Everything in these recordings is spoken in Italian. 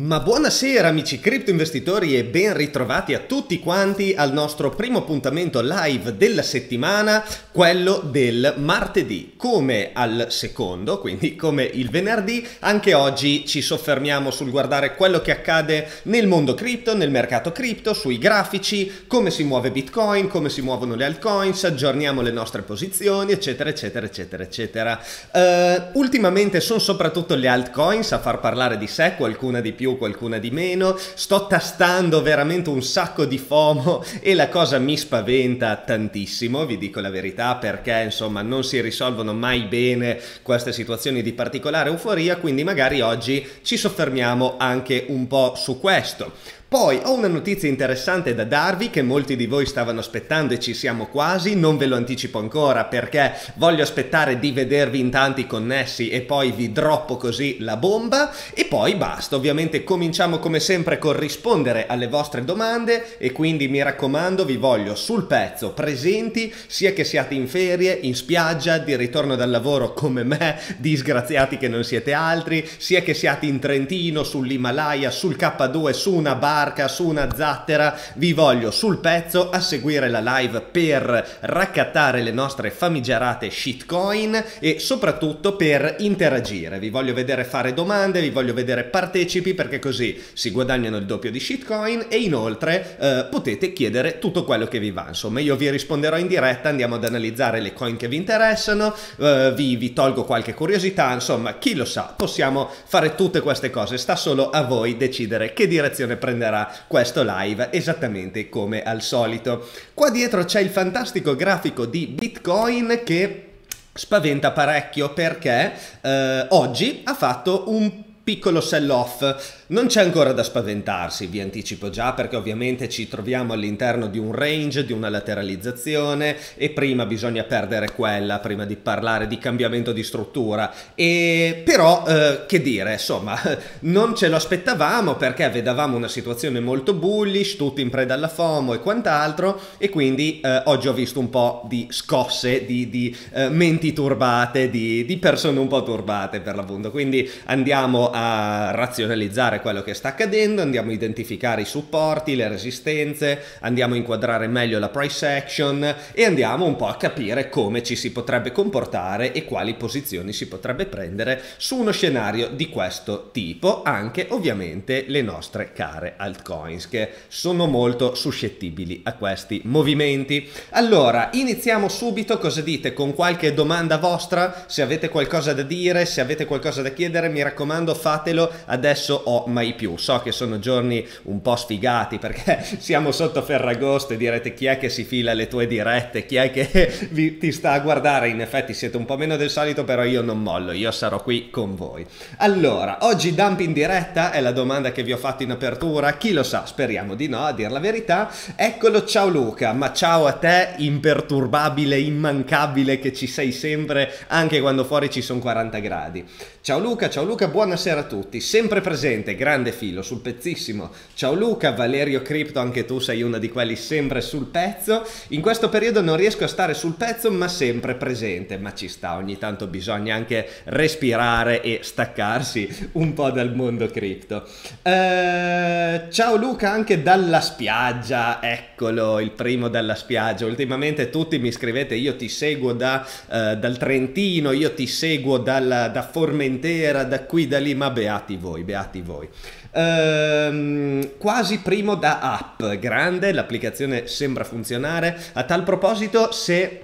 Ma buonasera amici investitori e ben ritrovati a tutti quanti al nostro primo appuntamento live della settimana, quello del martedì. Come al secondo, quindi come il venerdì, anche oggi ci soffermiamo sul guardare quello che accade nel mondo cripto, nel mercato cripto, sui grafici, come si muove Bitcoin, come si muovono le altcoins, aggiorniamo le nostre posizioni, eccetera, eccetera, eccetera, eccetera. Uh, ultimamente sono soprattutto le altcoins a far parlare di sé, qualcuna di più più, qualcuna di meno, sto tastando veramente un sacco di FOMO e la cosa mi spaventa tantissimo, vi dico la verità, perché insomma non si risolvono mai bene queste situazioni di particolare euforia, quindi magari oggi ci soffermiamo anche un po' su questo. Poi ho una notizia interessante da darvi che molti di voi stavano aspettando e ci siamo quasi, non ve lo anticipo ancora perché voglio aspettare di vedervi in tanti connessi e poi vi droppo così la bomba e poi basta, ovviamente cominciamo come sempre con rispondere alle vostre domande e quindi mi raccomando vi voglio sul pezzo, presenti, sia che siate in ferie, in spiaggia, di ritorno dal lavoro come me, disgraziati che non siete altri, sia che siate in Trentino, sull'Himalaya, sul K2, su una barca, barca, su una zattera, vi voglio sul pezzo a seguire la live per raccattare le nostre famigerate shitcoin e soprattutto per interagire. Vi voglio vedere fare domande, vi voglio vedere partecipi perché così si guadagnano il doppio di shitcoin e inoltre eh, potete chiedere tutto quello che vi va. Insomma, io vi risponderò in diretta, andiamo ad analizzare le coin che vi interessano, eh, vi, vi tolgo qualche curiosità, insomma, chi lo sa, possiamo fare tutte queste cose, sta solo a voi decidere che direzione prendere renderà questo live esattamente come al solito. Qua dietro c'è il fantastico grafico di Bitcoin che spaventa parecchio perché eh, oggi ha fatto un piccolo sell off non c'è ancora da spaventarsi, vi anticipo già, perché ovviamente ci troviamo all'interno di un range, di una lateralizzazione e prima bisogna perdere quella, prima di parlare di cambiamento di struttura. E però, eh, che dire, insomma, non ce lo aspettavamo perché vedevamo una situazione molto bullish, tutti in preda alla FOMO e quant'altro, e quindi eh, oggi ho visto un po' di scosse, di, di eh, menti turbate, di, di persone un po' turbate per l'appunto. Quindi andiamo a razionalizzare analizzare quello che sta accadendo, andiamo a identificare i supporti, le resistenze, andiamo a inquadrare meglio la price action e andiamo un po' a capire come ci si potrebbe comportare e quali posizioni si potrebbe prendere su uno scenario di questo tipo, anche ovviamente le nostre care altcoins che sono molto suscettibili a questi movimenti. Allora, iniziamo subito, cosa dite? Con qualche domanda vostra, se avete qualcosa da dire, se avete qualcosa da chiedere, mi raccomando fatelo, adesso ho mai più. So che sono giorni un po' sfigati perché siamo sotto Ferragosto e direte chi è che si fila le tue dirette, chi è che vi, ti sta a guardare. In effetti siete un po' meno del solito, però io non mollo, io sarò qui con voi. Allora, oggi dump in diretta è la domanda che vi ho fatto in apertura. Chi lo sa, speriamo di no, a dir la verità. Eccolo, ciao Luca, ma ciao a te, imperturbabile, immancabile che ci sei sempre anche quando fuori ci sono 40 gradi. Ciao Luca, ciao Luca, buonasera a tutti. Sempre presente, grande filo, sul pezzissimo. Ciao Luca, Valerio Cripto, anche tu sei uno di quelli sempre sul pezzo. In questo periodo non riesco a stare sul pezzo, ma sempre presente, ma ci sta, ogni tanto bisogna anche respirare e staccarsi un po' dal mondo cripto. Eh, ciao Luca, anche dalla spiaggia, eccolo, il primo dalla spiaggia. Ultimamente tutti mi scrivete, io ti seguo da, eh, dal Trentino, io ti seguo dalla, da Formentera, da qui, da lì, ma beati voi, beati voi fuori. Ehm, quasi primo da app, grande, l'applicazione sembra funzionare. A tal proposito, se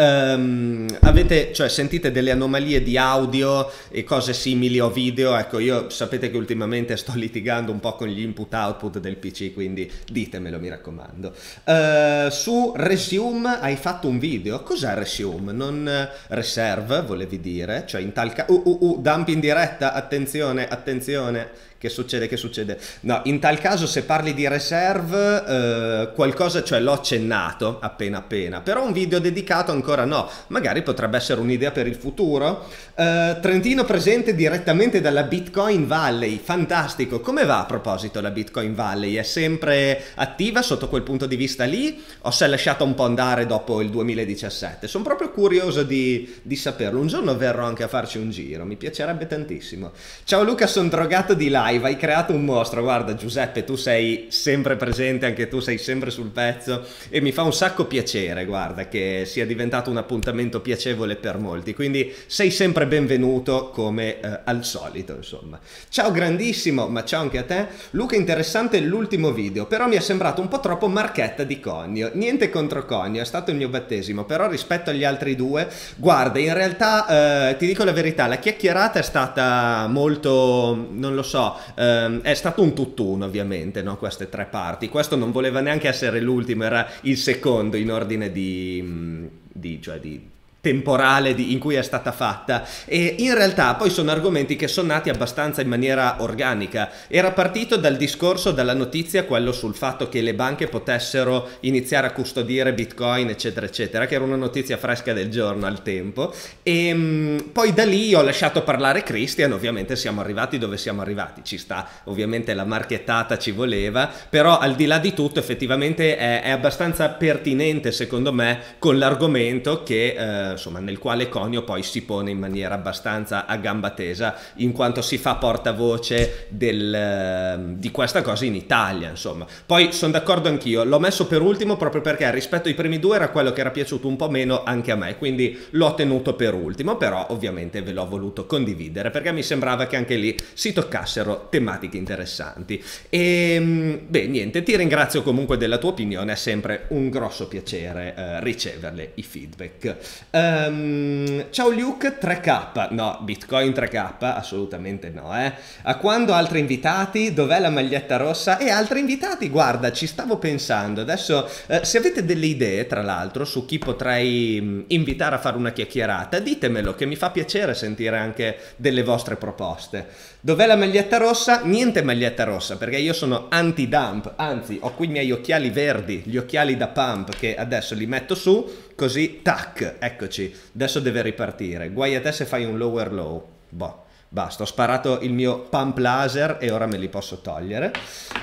Um, avete, cioè, sentite delle anomalie di audio e cose simili o video? Ecco, io sapete che ultimamente sto litigando un po' con gli input-output del PC, quindi ditemelo, mi raccomando. Uh, su Resume hai fatto un video. Cos'è Resume? Non eh, Reserve, volevi dire? Cioè, in tal caso... Uh, uh, uh, dump in diretta, attenzione, attenzione che succede, che succede. No, in tal caso se parli di reserve, eh, qualcosa, cioè l'ho accennato appena appena, però un video dedicato ancora no, magari potrebbe essere un'idea per il futuro. Eh, Trentino presente direttamente dalla Bitcoin Valley, fantastico, come va a proposito la Bitcoin Valley? È sempre attiva sotto quel punto di vista lì o si è lasciata un po' andare dopo il 2017? Sono proprio curioso di, di saperlo, un giorno verrò anche a farci un giro, mi piacerebbe tantissimo. Ciao Luca, sono drogato di live live hai creato un mostro, guarda Giuseppe tu sei sempre presente, anche tu sei sempre sul pezzo e mi fa un sacco piacere, guarda che sia diventato un appuntamento piacevole per molti, quindi sei sempre benvenuto come eh, al solito insomma. Ciao grandissimo, ma ciao anche a te. Luca interessante l'ultimo video, però mi è sembrato un po' troppo marchetta di Connio, niente contro Connio, è stato il mio battesimo, però rispetto agli altri due, guarda in realtà eh, ti dico la verità, la chiacchierata è stata molto, non lo so, ehm, è stato un tutt'uno ovviamente, no? queste tre parti. Questo non voleva neanche essere l'ultimo, era il secondo in ordine di... Mm, di, cioè di temporale di, in cui è stata fatta e in realtà poi sono argomenti che sono nati abbastanza in maniera organica era partito dal discorso dalla notizia quello sul fatto che le banche potessero iniziare a custodire bitcoin eccetera eccetera che era una notizia fresca del giorno al tempo e ehm, mh, poi da lì ho lasciato parlare Christian ovviamente siamo arrivati dove siamo arrivati ci sta ovviamente la marchettata ci voleva però al di là di tutto effettivamente è, è abbastanza pertinente secondo me con l'argomento che eh, insomma, nel quale Conio poi si pone in maniera abbastanza a gamba tesa in quanto si fa portavoce del, ehm, di questa cosa in Italia. Insomma. Poi sono d'accordo anch'io, l'ho messo per ultimo proprio perché rispetto ai primi due era quello che era piaciuto un po' meno anche a me, quindi l'ho tenuto per ultimo, però ovviamente ve l'ho voluto condividere perché mi sembrava che anche lì si toccassero tematiche interessanti. E ehm, beh, niente, ti ringrazio comunque della tua opinione, è sempre un grosso piacere eh, riceverle i feedback. Eh, Um, ciao Luke 3K, no, Bitcoin 3K, assolutamente no, eh. A quando altri invitati? Dov'è la maglietta rossa? E altri invitati, guarda, ci stavo pensando. Adesso, eh, se avete delle idee, tra l'altro, su chi potrei mh, mm, invitare a fare una chiacchierata, ditemelo, che mi fa piacere sentire anche delle vostre proposte. Dov'è la maglietta rossa? Niente maglietta rossa perché io sono anti-dump, anzi ho qui i miei occhiali verdi, gli occhiali da pump che adesso li metto su così tac, eccoci, adesso deve ripartire. Guai a te se fai un lower low. Boh. Basta, ho sparato il mio pump laser e ora me li posso togliere.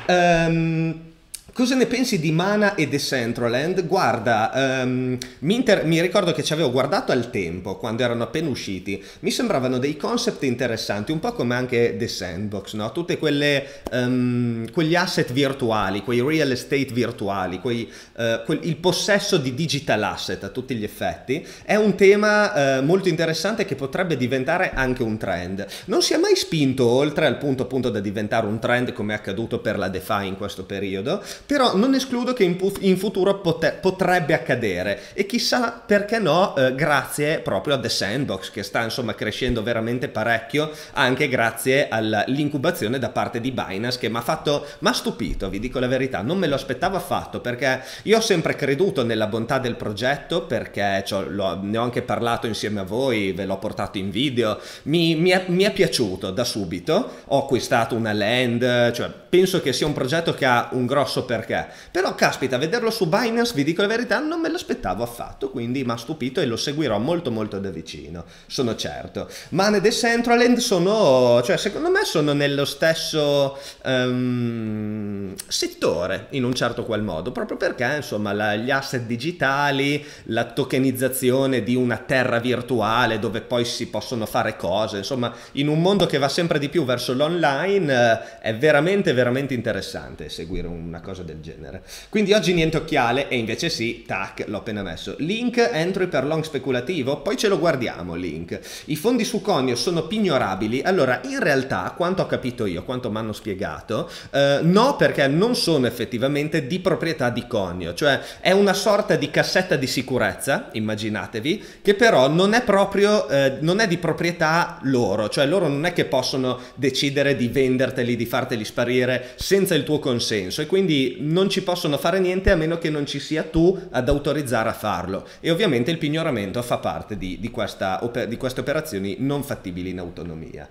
Ehm... Um, Cosa ne pensi di Mana e Decentraland? Guarda, um, mi, inter- mi, ricordo che ci avevo guardato al tempo, quando erano appena usciti. Mi sembravano dei concept interessanti, un po' come anche The Sandbox, no? Tutti um, ehm, quegli asset virtuali, quei real estate virtuali, quei, uh, quel, il possesso di digital asset a tutti gli effetti. È un tema uh, molto interessante che potrebbe diventare anche un trend. Non si è mai spinto oltre al punto appunto da diventare un trend come è accaduto per la DeFi in questo periodo, però non escludo che in, in futuro pot potrebbe accadere e chissà perché no eh, grazie proprio a The Sandbox che sta insomma crescendo veramente parecchio anche grazie all'incubazione da parte di Binance che mi ha fatto, ma stupito vi dico la verità, non me lo aspettavo affatto perché io ho sempre creduto nella bontà del progetto perché cioè, ho, ne ho anche parlato insieme a voi, ve l'ho portato in video, mi, mi, è, mi è piaciuto da subito, ho acquistato una land, cioè penso che sia un progetto che ha un grosso percorso perché. Però caspita, vederlo su Binance, vi dico la verità, non me l'aspettavo affatto, quindi mi ha stupito e lo seguirò molto molto da vicino, sono certo. Mane e Centraland sono, cioè secondo me sono nello stesso um, settore in un certo qual modo, proprio perché insomma la, gli asset digitali, la tokenizzazione di una terra virtuale dove poi si possono fare cose, insomma in un mondo che va sempre di più verso l'online eh, è veramente veramente interessante seguire una cosa del genere. Quindi oggi niente occhiale e invece sì, tac, l'ho appena messo. Link entry per long speculativo, poi ce lo guardiamo link. I fondi su conio sono pignorabili, allora in realtà quanto ho capito io, quanto mi hanno spiegato, eh, no perché non sono effettivamente di proprietà di conio, cioè è una sorta di cassetta di sicurezza, immaginatevi, che però non è proprio, eh, non è di proprietà loro, cioè loro non è che possono decidere di venderteli, di farteli sparire senza il tuo consenso e quindi non ci possono fare niente a meno che non ci sia tu ad autorizzare a farlo. E ovviamente il pignoramento fa parte di, di, questa, di queste operazioni non fattibili in autonomia.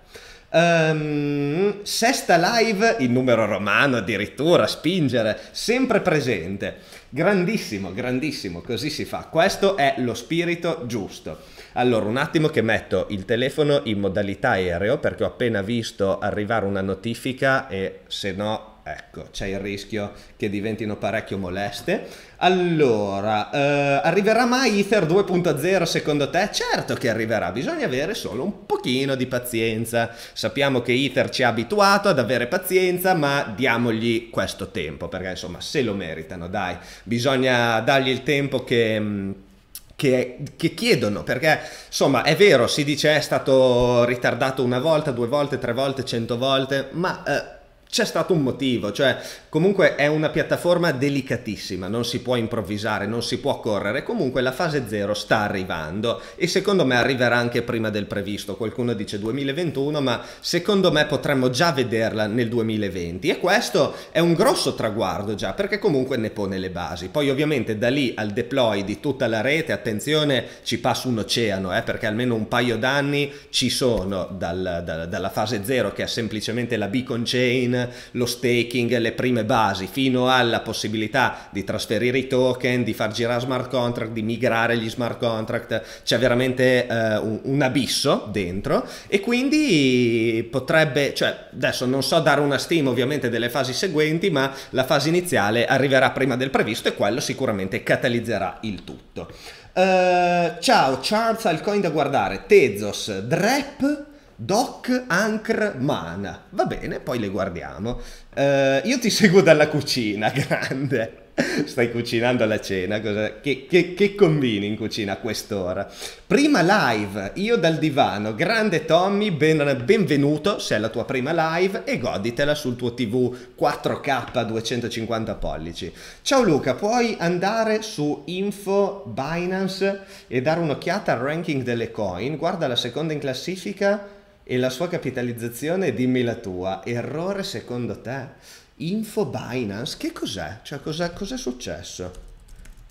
Um, sesta live, il numero romano addirittura, spingere, sempre presente. Grandissimo, grandissimo, così si fa. Questo è lo spirito giusto. Allora, un attimo che metto il telefono in modalità aereo perché ho appena visto arrivare una notifica e se no ecco, c'è il rischio che diventino parecchio moleste. Allora, eh, arriverà mai Ether 2.0 secondo te? Certo che arriverà, bisogna avere solo un pochino di pazienza. Sappiamo che Ether ci ha abituato ad avere pazienza, ma diamogli questo tempo, perché insomma se lo meritano, dai, bisogna dargli il tempo che... Mm, che, che, chiedono perché insomma è vero si dice è stato ritardato una volta due volte tre volte cento volte ma eh, c'è stato un motivo, cioè comunque è una piattaforma delicatissima, non si può improvvisare, non si può correre, comunque la fase zero sta arrivando e secondo me arriverà anche prima del previsto, qualcuno dice 2021 ma secondo me potremmo già vederla nel 2020 e questo è un grosso traguardo già perché comunque ne pone le basi, poi ovviamente da lì al deploy di tutta la rete, attenzione ci passa un oceano eh, perché almeno un paio d'anni ci sono dal, dal, dalla fase zero che è semplicemente la beacon chain lo staking, le prime basi, fino alla possibilità di trasferire i token, di far girare smart contract, di migrare gli smart contract, c'è veramente eh, un, un, abisso dentro e quindi potrebbe, cioè adesso non so dare una stima ovviamente delle fasi seguenti, ma la fase iniziale arriverà prima del previsto e quello sicuramente catalizzerà il tutto. Uh, ciao, Charles, coin da guardare, Tezos, Drep, Doc Ankr Mana. Va bene, poi le guardiamo. Uh, io ti seguo dalla cucina, grande. Stai cucinando la cena, cosa... che, che, che, combini in cucina a quest'ora? Prima live, io dal divano, grande Tommy, ben, benvenuto se è la tua prima live e goditela sul tuo tv 4K 250 pollici. Ciao Luca, puoi andare su Info Binance e dare un'occhiata al ranking delle coin? Guarda la seconda in classifica e la sua capitalizzazione, dimmi la tua, errore secondo te? Info Binance, che cos'è? Cioè, cos'è, cos'è successo?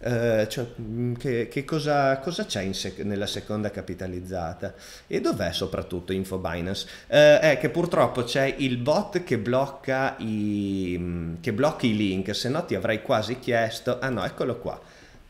Uh, cioè, mm, che, che, cosa, cosa c'è sec- nella seconda capitalizzata e dov'è soprattutto Info Binance? Uh, è che purtroppo c'è il bot che blocca, i, mm, che blocca i link, se no ti avrei quasi chiesto, ah no, eccolo qua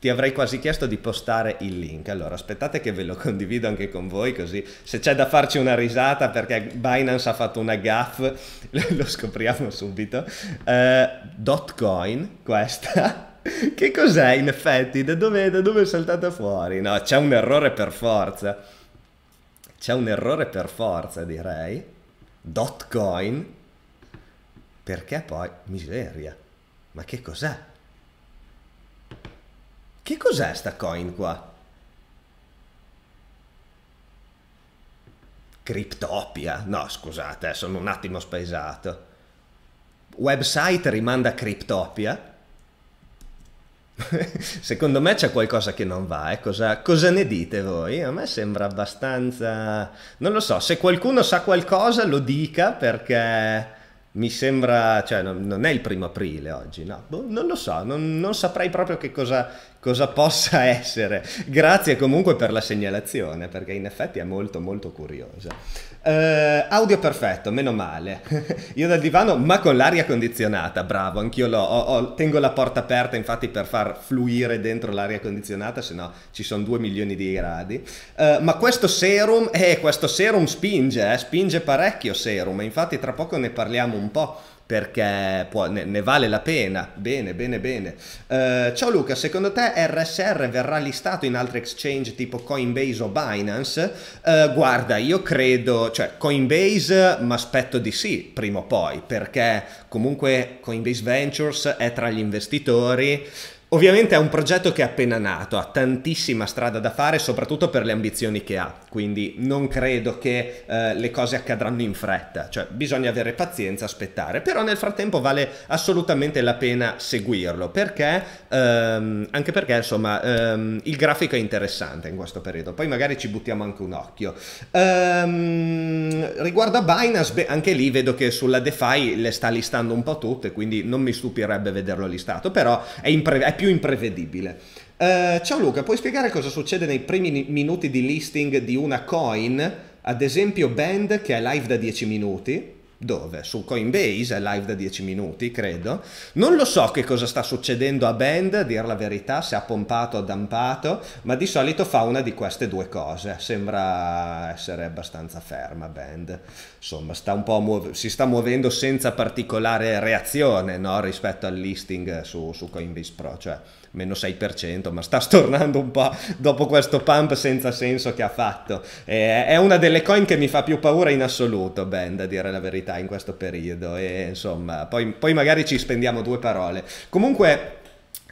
ti avrei quasi chiesto di postare il link. Allora, aspettate che ve lo condivido anche con voi, così se c'è da farci una risata perché Binance ha fatto una gaffe, lo scopriamo subito. Uh, Dotcoin, questa. che cos'è in effetti? Da dove, da dove è saltata fuori? No, c'è un errore per forza. C'è un errore per forza, direi. Dotcoin. Perché poi miseria. Ma che cos'è? Che cos'è sta coin qua? Cryptopia? No, scusate, eh, sono un attimo spaesato. Website rimanda a Cryptopia? Secondo me c'è qualcosa che non va, eh? cosa, cosa, ne dite voi? A me sembra abbastanza... non lo so, se qualcuno sa qualcosa lo dica perché mi sembra, cioè non, non, è il primo aprile oggi, no, boh, non lo so, non, non saprei proprio che cosa, cosa, possa essere. Grazie comunque per la segnalazione, perché in effetti è molto molto curiosa. Uh, audio perfetto, meno male. Io dal divano, ma con l'aria condizionata, bravo, anch'io l'ho. Ho, ho, tengo la porta aperta infatti per far fluire dentro l'aria condizionata, se no ci sono 2 milioni di gradi. Uh, ma questo serum, eh, questo serum spinge, eh, spinge parecchio serum, infatti tra poco ne parliamo un po' perché può, ne, ne, vale la pena. Bene, bene, bene. Uh, ciao Luca, secondo te RSR verrà listato in altri exchange tipo Coinbase o Binance? Uh, guarda, io credo, cioè Coinbase mi aspetto di sì prima o poi, perché comunque Coinbase Ventures è tra gli investitori Ovviamente è un progetto che è appena nato, ha tantissima strada da fare, soprattutto per le ambizioni che ha, quindi non credo che eh, le cose accadranno in fretta, cioè bisogna avere pazienza, aspettare, però nel frattempo vale assolutamente la pena seguirlo, perché ehm, anche perché insomma ehm, il grafico è interessante in questo periodo, poi magari ci buttiamo anche un occhio. Ehm, riguardo a Binance, beh, anche lì vedo che sulla DeFi le sta listando un po' tutte, quindi non mi stupirebbe vederlo listato, però è, impre- è più più imprevedibile. Uh, ciao Luca, puoi spiegare cosa succede nei primi minuti di listing di una coin, ad esempio Band che è live da 10 minuti? dove? Su Coinbase, è live da 10 minuti, credo. Non lo so che cosa sta succedendo a Band, a dire la verità, se ha pompato o dampato, ma di solito fa una di queste due cose. Sembra essere abbastanza ferma Band. Insomma, sta muove- si sta muovendo senza particolare reazione no? rispetto al listing su, su Coinbase Pro. Cioè, meno 6%, ma sta stornando un po' dopo questo pump senza senso che ha fatto. Eh, è una delle coin che mi fa più paura in assoluto, Ben, a dire la verità, in questo periodo. E insomma, poi, poi magari ci spendiamo due parole. Comunque...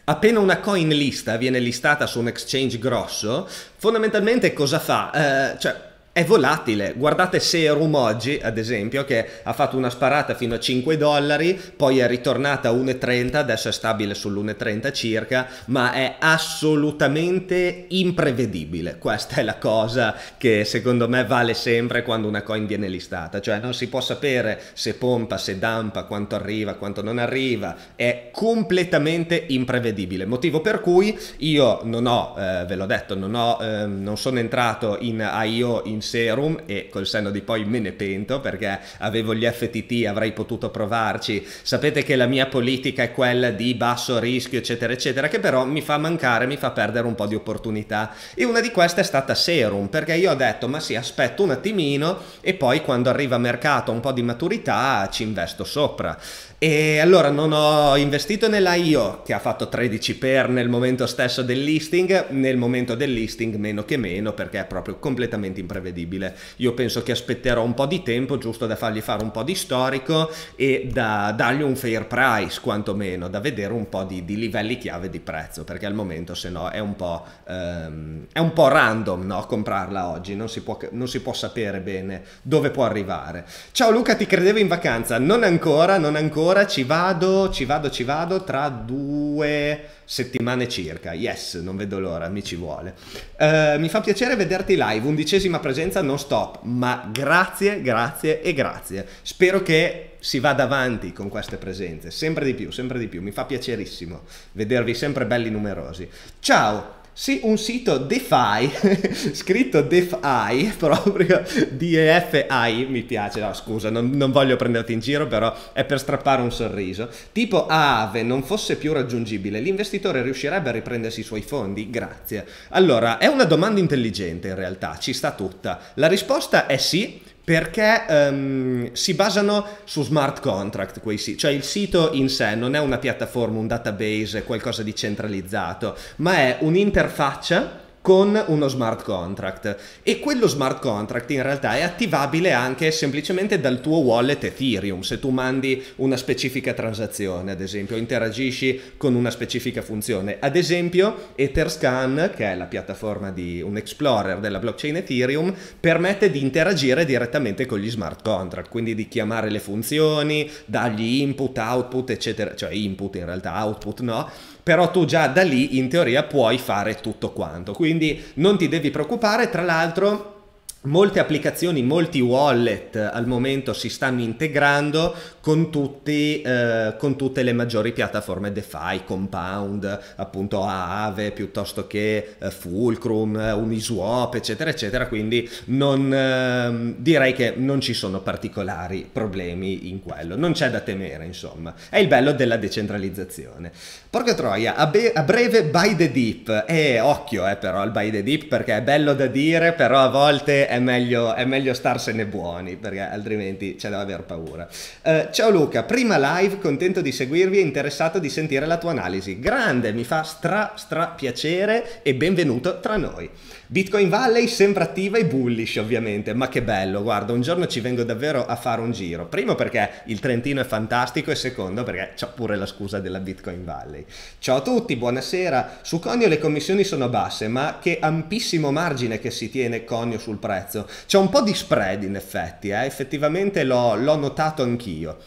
Appena una coin lista viene listata su un exchange grosso, fondamentalmente cosa fa? Eh, cioè, è volatile. Guardate Serum oggi, ad esempio, che ha fatto una sparata fino a 5 dollari, poi è ritornata a 1,30, adesso è stabile sull'1,30 circa, ma è assolutamente imprevedibile. Questa è la cosa che secondo me vale sempre quando una coin viene listata, cioè non si può sapere se pompa, se dampa, quanto arriva, quanto non arriva, è completamente imprevedibile. Motivo per cui io non ho, eh, ve l'ho detto, non, ho, eh, non sono entrato in IO in serum e col senno di poi me ne pento perché avevo gli FTT, avrei potuto provarci. Sapete che la mia politica è quella di basso rischio, eccetera, eccetera, che però mi fa mancare, mi fa perdere un po' di opportunità. E una di queste è stata serum, perché io ho detto, ma sì, aspetto un attimino e poi quando arriva mercato un po' di maturità ci investo sopra. E allora non ho investito nella IO che ha fatto 13 per nel momento stesso del listing, nel momento del listing meno che meno perché è proprio completamente imprevedibile. Io penso che aspetterò un po' di tempo giusto da fargli fare un po' di storico e da dargli un fair price quantomeno, da vedere un po' di, di livelli chiave di prezzo perché al momento se no è un po', ehm, è un po random no? comprarla oggi, non si, può, non si può sapere bene dove può arrivare. Ciao Luca, ti credevo in vacanza? Non ancora, non ancora allora ci vado, ci vado, ci vado tra due settimane circa. Yes, non vedo l'ora, mi ci vuole. Uh, mi fa piacere vederti live, undicesima presenza non stop, ma grazie, grazie e grazie. Spero che si vada avanti con queste presenze, sempre di più, sempre di più. Mi fa piacerissimo vedervi sempre belli numerosi. Ciao! Sì, un sito DeFi, scritto DeFi, proprio D-E-F-I, mi piace, no scusa, non, non, voglio prenderti in giro, però è per strappare un sorriso. Tipo Aave non fosse più raggiungibile, l'investitore riuscirebbe a riprendersi i suoi fondi? Grazie. Allora, è una domanda intelligente in realtà, ci sta tutta. La risposta è sì, perché um, si basano su smart contract, quei siti. cioè il sito in sé non è una piattaforma, un database, qualcosa di centralizzato, ma è un'interfaccia con uno smart contract e quello smart contract in realtà è attivabile anche semplicemente dal tuo wallet Ethereum se tu mandi una specifica transazione ad esempio interagisci con una specifica funzione ad esempio Etherscan che è la piattaforma di un explorer della blockchain Ethereum permette di interagire direttamente con gli smart contract quindi di chiamare le funzioni dargli input output eccetera cioè input in realtà output no però tu già da lì in teoria puoi fare tutto quanto, quindi non ti devi preoccupare, tra l'altro Molte applicazioni, molti wallet eh, al momento si stanno integrando con, tutti, eh, con tutte le maggiori piattaforme DeFi, Compound, appunto Aave piuttosto che eh, Fulcrum, eh, Uniswap, eccetera, eccetera. Quindi non, eh, direi che non ci sono particolari problemi in quello, non c'è da temere, insomma. È il bello della decentralizzazione. Porca troia, a, a breve by the deep, e eh, occhio però al by the deep perché è bello da dire, però a volte è meglio, è meglio starsene buoni perché altrimenti c'è da aver paura. Uh, ciao Luca, prima live, contento di seguirvi e interessato di sentire la tua analisi. Grande, mi fa stra stra piacere e benvenuto tra noi. Bitcoin Valley sempre attiva e bullish ovviamente, ma che bello, guarda, un giorno ci vengo davvero a fare un giro. Primo perché il Trentino è fantastico e secondo perché ho pure la scusa della Bitcoin Valley. Ciao a tutti, buonasera. Su Conio le commissioni sono basse, ma che ampissimo margine che si tiene Conio sul prezzo. C'è un po' di spread in effetti, eh? effettivamente l'ho notato anch'io.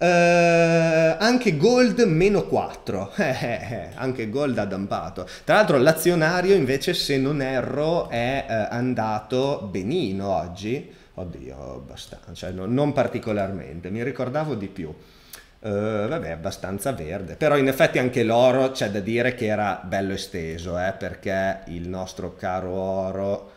Uh, anche Gold meno 4, eh, eh, anche Gold ha dampato. Tra l'altro l'azionario invece se non erro è uh, andato benino oggi, oddio abbastanza, cioè, no, non particolarmente, mi ricordavo di più. Uh, vabbè, abbastanza verde, però in effetti anche l'oro c'è da dire che era bello esteso, eh, perché il nostro caro oro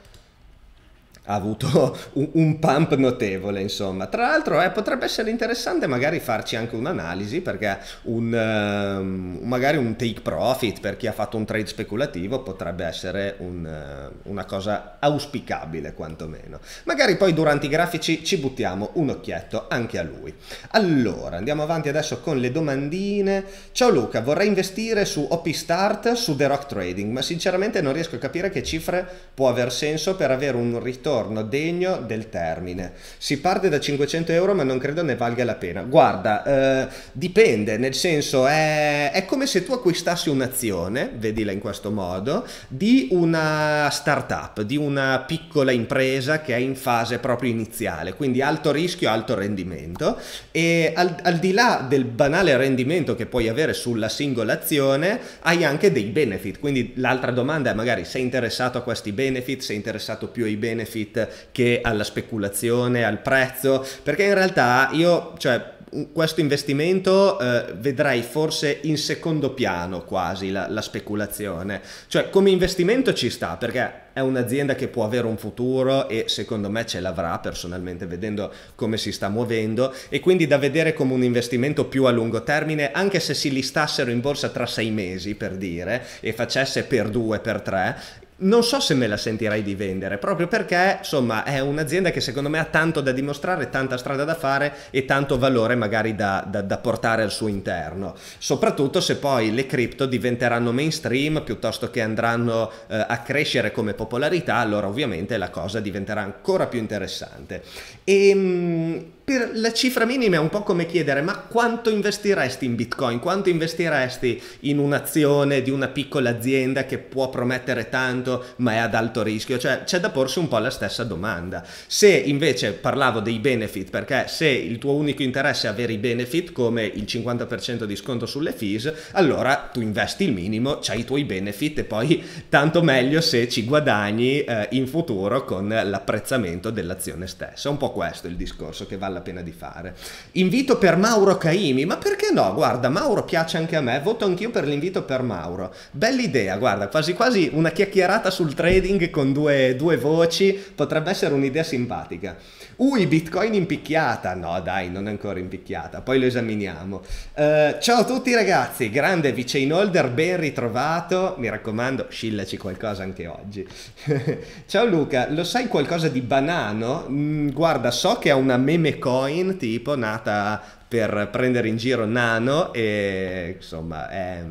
ha avuto un, un pump notevole, insomma. Tra l'altro eh, potrebbe essere interessante magari farci anche un'analisi, perché un, um, magari un take profit per chi ha fatto un trade speculativo potrebbe essere un, uh, una cosa auspicabile quantomeno. Magari poi durante i grafici ci buttiamo un occhietto anche a lui. Allora, andiamo avanti adesso con le domandine. Ciao Luca, vorrei investire su OP Start su The Rock Trading, ma sinceramente non riesco a capire che cifre può aver senso per avere un ritorno ritorno degno del termine. Si parte da 500 euro ma non credo ne valga la pena. Guarda, eh, dipende, nel senso è, è, come se tu acquistassi un'azione, vedila in questo modo, di una startup, di una piccola impresa che è in fase proprio iniziale, quindi alto rischio, alto rendimento e al, al di là del banale rendimento che puoi avere sulla singola azione, hai anche dei benefit, quindi l'altra domanda è magari sei interessato a questi benefit, sei interessato più ai benefit deficit che alla speculazione, al prezzo, perché in realtà io, cioè, questo investimento eh, vedrai forse in secondo piano quasi la, la, speculazione. Cioè come investimento ci sta perché è un'azienda che può avere un futuro e secondo me ce l'avrà personalmente vedendo come si sta muovendo e quindi da vedere come un investimento più a lungo termine anche se si listassero in borsa tra sei mesi per dire e facesse per due, per tre non so se me la sentirei di vendere, proprio perché insomma è un'azienda che secondo me ha tanto da dimostrare, tanta strada da fare e tanto valore magari da, da, da portare al suo interno, soprattutto se poi le cripto diventeranno mainstream piuttosto che andranno eh, a crescere come popolarità, allora ovviamente la cosa diventerà ancora più interessante. E, ehm, per la cifra minima è un po' come chiedere ma quanto investiresti in bitcoin, quanto investiresti in un'azione di una piccola azienda che può promettere tanto ma è ad alto rischio, cioè c'è da porsi un po' la stessa domanda. Se invece parlavo dei benefit, perché se il tuo unico interesse è avere i benefit come il 50% di sconto sulle fees, allora tu investi il minimo, c'hai i tuoi benefit e poi tanto meglio se ci guadagni eh, in futuro con l'apprezzamento dell'azione stessa. È un po' questo il discorso che vale alla la pena di fare. Invito per Mauro Caimi, ma perché no? Guarda, Mauro piace anche a me, voto anch'io per l'invito per Mauro. Bella idea, guarda, quasi quasi una chiacchierata sul trading con due, due voci, potrebbe essere un'idea simpatica. Ui, Bitcoin impicchiata, no dai, non è ancora impicchiata, poi lo esaminiamo. Uh, ciao a tutti ragazzi, grande vice holder, ben ritrovato, mi raccomando, scillaci qualcosa anche oggi. ciao Luca, lo sai qualcosa di banano? Mm, guarda, so che ha una meme cosa coin tipo nata per prendere in giro Nano e insomma è,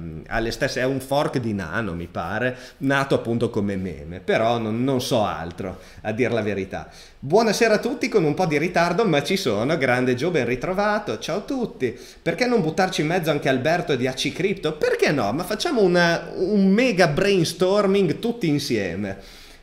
stesse, è, un fork di Nano mi pare, nato appunto come meme, però non, non so altro a dire la verità. Buonasera a tutti con un po' di ritardo ma ci sono, grande Gio ben ritrovato, ciao a tutti, perché non buttarci in mezzo anche Alberto di AC Crypto? Perché no? Ma facciamo una, un mega brainstorming tutti insieme.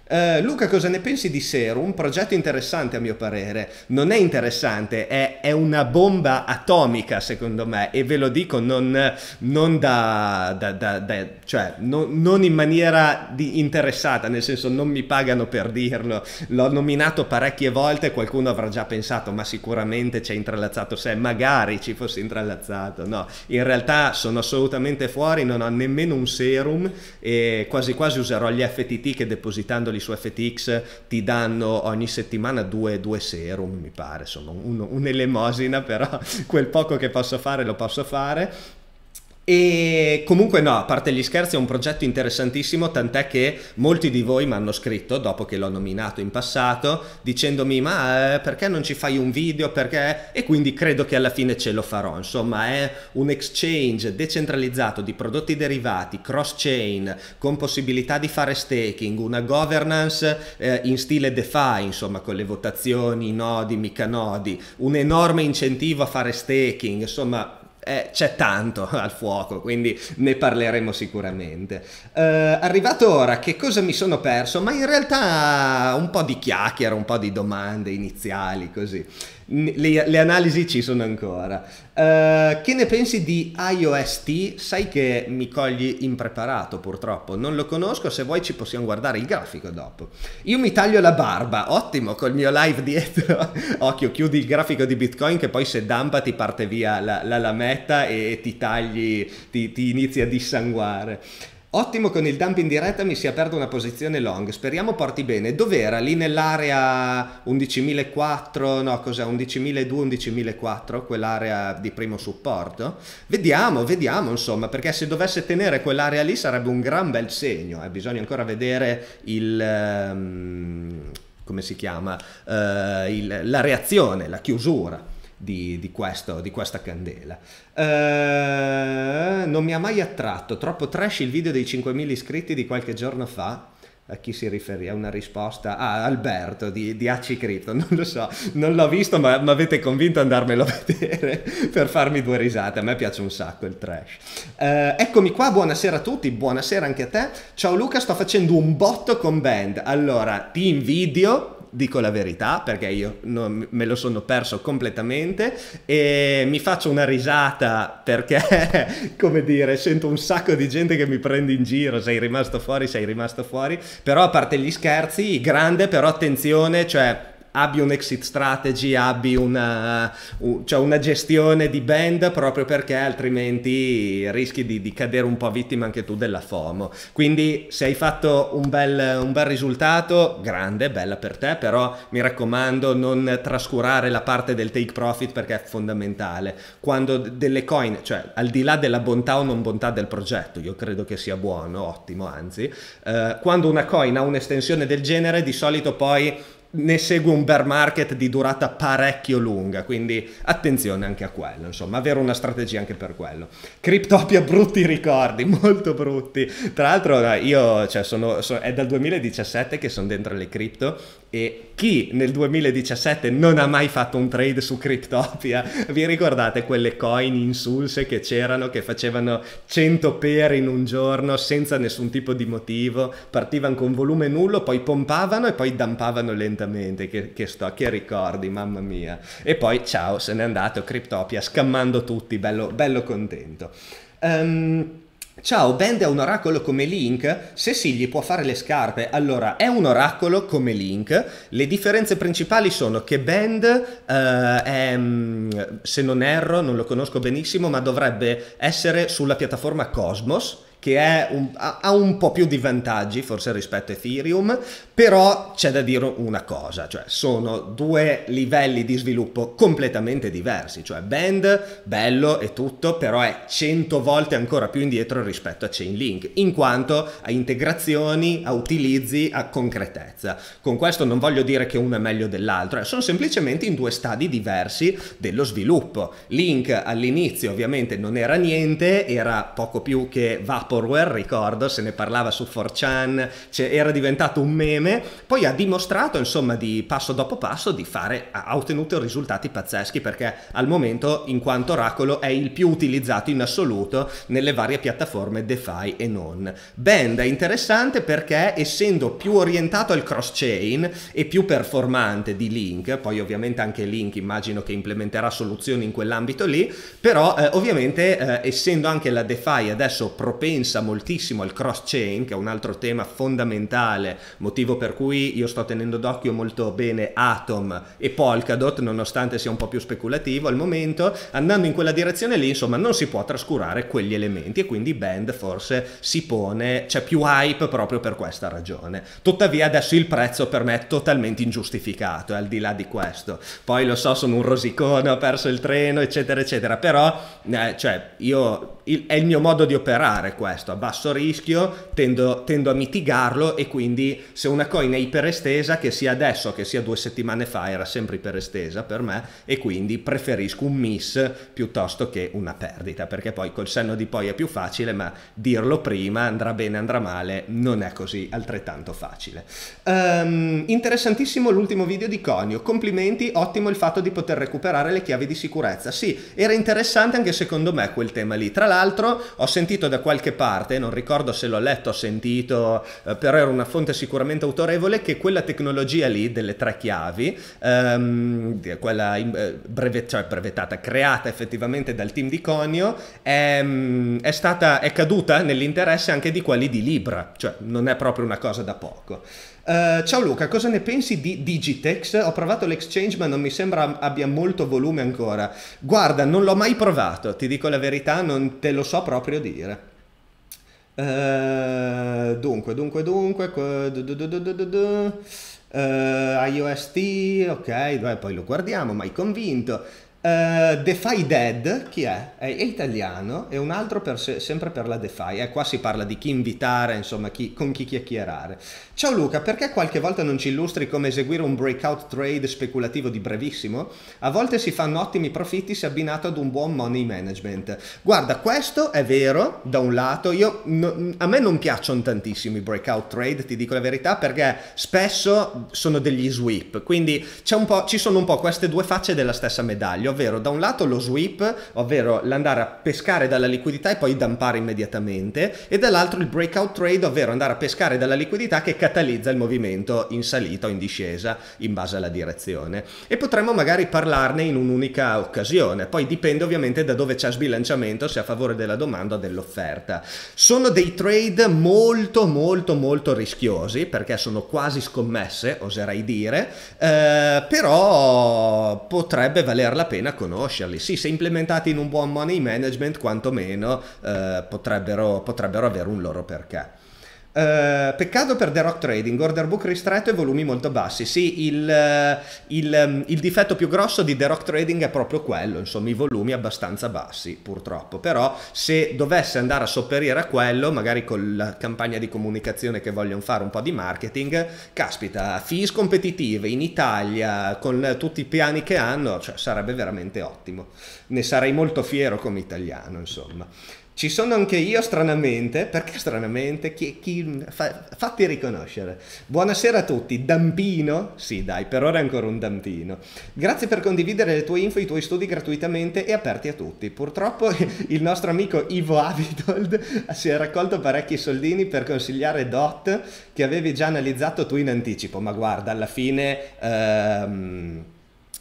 Uh, Luca, cosa ne pensi di Serum? Un progetto interessante a mio parere. Non è interessante, è, è una bomba atomica secondo me e ve lo dico non, non, da, da, da, cioè, no, non in maniera interessata, nel senso non mi pagano per dirlo. L'ho nominato parecchie volte, qualcuno avrà già pensato ma sicuramente ci ha intrallazzato se magari ci fosse intrallazzato. No, in realtà sono assolutamente fuori, non ho nemmeno un serum e quasi quasi userò gli FTT che depositandoli quelli su FTX ti danno ogni settimana due, due serum, mi pare, insomma, un, un'elemosina, però quel poco che posso fare lo posso fare e comunque no, a parte gli scherzi è un progetto interessantissimo, tant'è che molti di voi mi hanno scritto, dopo che l'ho nominato in passato, dicendomi ma eh, perché non ci fai un video, perché... E quindi credo che alla fine ce lo farò. Insomma è un exchange decentralizzato di prodotti derivati, cross-chain, con possibilità di fare staking, una governance eh, in stile DeFi, insomma con le votazioni, i nodi, mica nodi, un enorme incentivo a fare staking, insomma eh, c'è tanto al fuoco, quindi ne parleremo sicuramente. Eh, arrivato ora, che cosa mi sono perso? Ma in realtà un po' di chiacchiera, un po' di domande iniziali, così le, le, analisi ci sono ancora. Uh, che ne pensi di iOST? Sai che mi cogli impreparato purtroppo, non lo conosco, se vuoi ci possiamo guardare il grafico dopo. Io mi taglio la barba, ottimo, col mio live dietro. Occhio, chiudi il grafico di Bitcoin che poi se dampa ti parte via la, la lametta e ti tagli, ti, ti inizi a dissanguare. Ottimo con il dump in diretta mi si è aperta una posizione long, speriamo porti bene. Dov'era? Lì nell'area 11.004, no cos'è? 11.002, 11.004, quell'area di primo supporto? Vediamo, vediamo insomma, perché se dovesse tenere quell'area lì sarebbe un gran bel segno, eh. bisogna ancora vedere il... Um, come si chiama? Uh, il, la reazione, la chiusura di, di, questo, di questa candela. Eh, non mi ha mai attratto, troppo trash il video dei 5.000 iscritti di qualche giorno fa a chi si riferì? A una risposta a ah, Alberto di, di AC Crypto. Non lo so, non l'ho visto, ma mi avete convinto ad andarmelo a vedere per farmi due risate. A me piace un sacco il trash. Eh, eccomi qua, buonasera a tutti, buonasera anche a te. Ciao Luca, sto facendo un botto con band. Allora, ti invidio dico la verità perché io non, me lo sono perso completamente e mi faccio una risata perché, come dire, sento un sacco di gente che mi prende in giro, sei rimasto fuori, sei rimasto fuori, però a parte gli scherzi, grande però attenzione, cioè abbi un exit strategy, abbi una, eh, cioè una, gestione di band proprio perché altrimenti rischi di, di, cadere un po' vittima anche tu della FOMO. Quindi se hai fatto un bel, un bel risultato, grande, bella per te, però mi raccomando non trascurare la parte del take profit perché è fondamentale. Quando delle coin, cioè al di là della bontà o non bontà del progetto, io credo che sia buono, ottimo anzi, eh, quando una coin ha un'estensione del genere di solito poi ne segue un bear market di durata parecchio lunga, quindi attenzione anche a quello, insomma, avere una strategia anche per quello. Criptopia brutti ricordi, molto brutti. Tra l'altro eh, io cioè, sono, so, è dal 2017 che sono dentro le cripto e chi nel 2017 non ha mai fatto un trade su Cryptopia? Vi ricordate quelle coin insulse che c'erano, che facevano 100 per in un giorno senza nessun tipo di motivo, partivano con volume nullo, poi pompavano e poi dampavano lentamente, che, che, sto, che ricordi, mamma mia. E poi ciao, se n'è andato Cryptopia, scammando tutti, bello, bello contento. Um, Ciao, Band è un oracolo come Link? Se sì, gli può fare le scarpe. Allora, è un oracolo come Link. Le differenze principali sono che Band, eh, è, mm, se non erro, non lo conosco benissimo, ma dovrebbe essere sulla piattaforma Cosmos, che un, ha un po' più di vantaggi forse rispetto a Ethereum, però c'è da dire una cosa, cioè sono due livelli di sviluppo completamente diversi, cioè Band, bello e tutto, però è 100 volte ancora più indietro rispetto a Chainlink, in quanto a integrazioni, a utilizzi, a concretezza. Con questo non voglio dire che uno è meglio dell'altro, eh, sono semplicemente in due stadi diversi dello sviluppo. Link all'inizio ovviamente non era niente, era poco più che vaporware, ricordo, se ne parlava su 4chan, cioè era diventato un meme insieme, poi ha dimostrato insomma di passo dopo passo di fare, ha ottenuto risultati pazzeschi perché al momento in quanto oracolo è il più utilizzato in assoluto nelle varie piattaforme DeFi e non. Band è interessante perché essendo più orientato al cross-chain e più performante di Link, poi ovviamente anche Link immagino che implementerà soluzioni in quell'ambito lì, però eh, ovviamente eh, essendo anche la DeFi adesso propensa moltissimo al cross-chain, che è un altro tema fondamentale, motivo per cui io sto tenendo d'occhio molto bene Atom e Polkadot, nonostante sia un po' più speculativo al momento, andando in quella direzione lì, insomma, non si può trascurare quegli elementi e quindi Band forse si pone, c'è più hype proprio per questa ragione. Tuttavia adesso il prezzo per me è totalmente ingiustificato, è al di là di questo. Poi lo so, sono un rosicone, ho perso il treno, eccetera, eccetera, però eh, cioè, io, il, è il mio modo di operare questo, a basso rischio, tendo, tendo a mitigarlo e quindi se una coin è iperestesa che sia adesso che sia due settimane fa era sempre iperestesa per me e quindi preferisco un miss piuttosto che una perdita perché poi col senno di poi è più facile ma dirlo prima andrà bene andrà male non è così altrettanto facile. Um, interessantissimo l'ultimo video di Conio, complimenti, ottimo il fatto di poter recuperare le chiavi di sicurezza. Sì, era interessante anche secondo me quel tema lì. Tra l'altro ho sentito da qualche parte, non ricordo se l'ho letto o sentito, eh, però era una fonte sicuramente autoritaria autorevole che quella tecnologia lì delle tre chiavi, ehm, quella eh, brevet- cioè brevettata, creata effettivamente dal team di Conio, è, ehm, è, stata, è caduta nell'interesse anche di quelli di Libra, cioè non è proprio una cosa da poco. Uh, ciao Luca, cosa ne pensi di Digitex? Ho provato l'exchange ma non mi sembra abbia molto volume ancora. Guarda, non l'ho mai provato, ti dico la verità, non te lo so proprio dire. Eh, dunque, dunque, dunque, uh, eh, IOST, ok, beh, poi lo guardiamo, mai convinto. Uh, eh, DeFi Dead, chi è? è? È, italiano e un altro per se, sempre per la DeFi. Eh, qua si parla di chi invitare, insomma, chi, con chi chiacchierare. Ciao Luca, perché qualche volta non ci illustri come eseguire un breakout trade speculativo di brevissimo? A volte si fanno ottimi profitti se abbinato ad un buon money management. Guarda, questo è vero, da un lato, io, no, a me non piacciono tantissimo i breakout trade, ti dico la verità, perché spesso sono degli sweep, quindi ci sono un po' queste due facce della stessa medaglia, ovvero da un lato lo sweep, ovvero l'andare a pescare dalla liquidità e poi dampare immediatamente, e dall'altro il breakout trade, ovvero andare a pescare dalla liquidità che catalizza il movimento in salita o in discesa in base alla direzione. E potremmo magari parlarne in un'unica occasione, poi dipende ovviamente da dove c'è sbilanciamento, se a favore della domanda o dell'offerta. Sono dei trade molto molto molto rischiosi perché sono quasi scommesse, oserei dire, eh, però potrebbe valer la pena conoscerli. Sì, se implementati in un buon money management quantomeno eh, potrebbero, potrebbero avere un loro perché. Eh, peccato per The Rock Trading, order book ristretto e volumi molto bassi. Sì, il, eh, il, ehm, il, difetto più grosso di The Rock Trading è proprio quello, insomma i volumi abbastanza bassi purtroppo, però se dovesse andare a sopperire a quello, magari con la campagna di comunicazione che vogliono fare un po' di marketing, caspita, fees competitive in Italia con tutti i piani che hanno, cioè, sarebbe veramente ottimo. Ne sarei molto fiero come italiano, insomma. Ci sono anche io stranamente, perché stranamente? Chi, chi, fa, fatti riconoscere. Buonasera a tutti, Dampino? Sì dai, per ora è ancora un Dampino. Grazie per condividere le tue info, i tuoi studi gratuitamente e aperti a tutti. Purtroppo il nostro amico Ivo Avitold si è raccolto parecchi soldini per consigliare Dot che avevi già analizzato tu in anticipo, ma guarda, alla fine... Ehm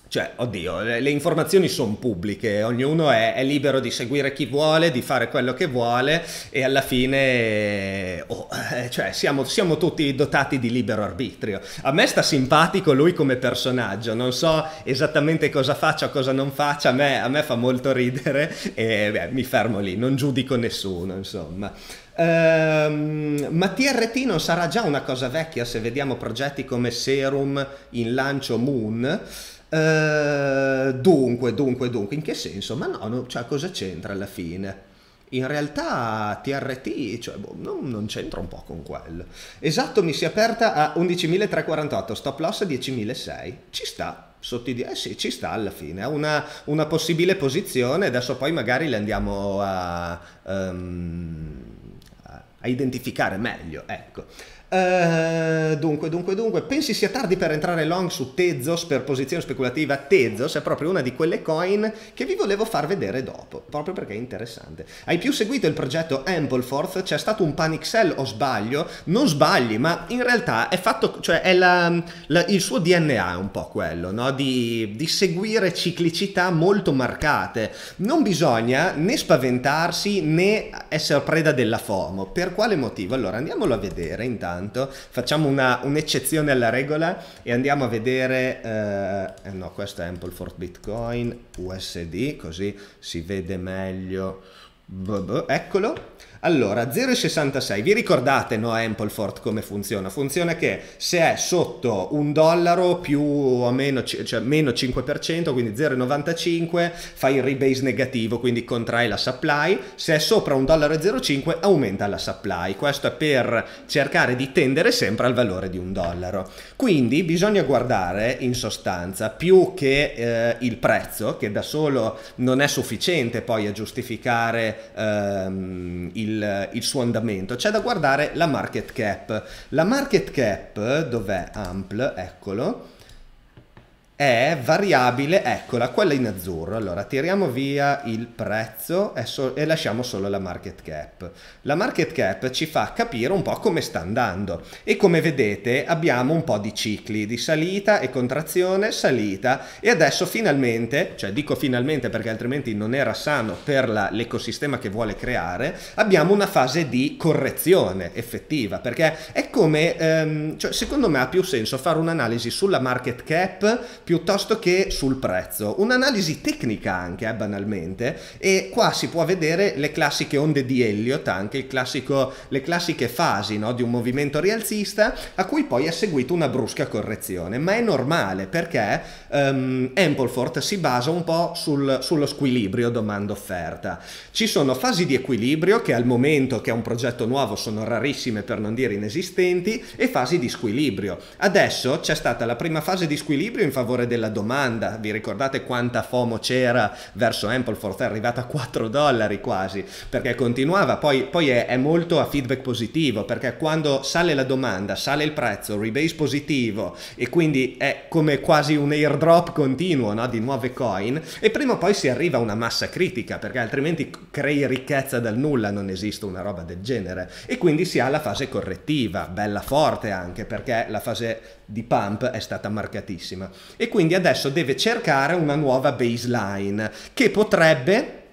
cioè, oddio, le, le informazioni sono pubbliche, ognuno è, è, libero di seguire chi vuole, di fare quello che vuole e alla fine eh, oh, eh, cioè, siamo, siamo, tutti dotati di libero arbitrio. A me sta simpatico lui come personaggio, non so esattamente cosa faccia, o cosa non faccia, a me, a me fa molto ridere e beh, mi fermo lì, non giudico nessuno, insomma. Um, ma TRT non sarà già una cosa vecchia se vediamo progetti come Serum in lancio Moon? Uh, dunque, dunque, dunque, in che senso? Ma no, no cioè, cosa c'entra alla fine? In realtà TRT cioè, boh, non, non, c'entra un po' con quello. Esatto, mi si è aperta a 11.348, stop loss a 10.006. Ci sta, sotto i eh sì, ci sta alla fine. Ha una, una, possibile posizione, adesso poi magari le andiamo a, um, a identificare meglio. Ecco. Uh, dunque, dunque, dunque, pensi sia tardi per entrare long su Tezos per posizione speculativa? Tezos è proprio una di quelle coin che vi volevo far vedere dopo, proprio perché è interessante. Hai più seguito il progetto Ampleforth? C'è stato un panic sell o sbaglio? Non sbagli, ma in realtà è fatto, cioè è la, la, il suo DNA è un po' quello, no? Di, di seguire ciclicità molto marcate. Non bisogna né spaventarsi né essere preda della FOMO. Per quale motivo? Allora andiamolo a vedere intanto tanto. Facciamo una, un'eccezione alla regola e andiamo a vedere, eh, eh no questo è Ampleforth Bitcoin USD, così si vede meglio, boh, boh, eccolo, allora, 0,66, vi ricordate no Amplefort come funziona? Funziona che se è sotto un dollaro più o meno, cioè meno 5%, quindi 0,95, fai il rebase negativo, quindi contrai la supply, se è sopra un dollaro e 0,5 aumenta la supply, questo è per cercare di tendere sempre al valore di un dollaro. Quindi bisogna guardare in sostanza più che eh, il prezzo, che da solo non è sufficiente poi a giustificare ehm, il il, il, suo andamento, c'è da guardare la market cap. La market cap, dov'è Ample? Eccolo è variabile, eccola, quella in azzurro. Allora, tiriamo via il prezzo e, so e, lasciamo solo la market cap. La market cap ci fa capire un po' come sta andando e come vedete abbiamo un po' di cicli di salita e contrazione, salita e adesso finalmente, cioè dico finalmente perché altrimenti non era sano per l'ecosistema che vuole creare, abbiamo una fase di correzione effettiva perché è come, ehm, cioè, secondo me ha più senso fare un'analisi sulla market cap piuttosto che sul prezzo. Un'analisi tecnica anche, eh, banalmente, e qua si può vedere le classiche onde di Elliott, anche classico, le classiche fasi no, di un movimento rialzista, a cui poi è seguita una brusca correzione, ma è normale perché um, ehm, Ampleford si basa un po' sul, sullo squilibrio domanda-offerta. Ci sono fasi di equilibrio che al momento che è un progetto nuovo sono rarissime per non dire inesistenti e fasi di squilibrio. Adesso c'è stata la prima fase di squilibrio in favore favore della domanda. Vi ricordate quanta FOMO c'era verso Ampleforth? È arrivata a 4 dollari quasi, perché continuava. Poi, poi è, è, molto a feedback positivo, perché quando sale la domanda, sale il prezzo, rebase positivo, e quindi è come quasi un airdrop continuo no? di nuove coin, e prima o poi si arriva a una massa critica, perché altrimenti crei ricchezza dal nulla, non esiste una roba del genere. E quindi si ha la fase correttiva, bella forte anche, perché la fase di Pump è stata marcatissima e quindi adesso deve cercare una nuova baseline che potrebbe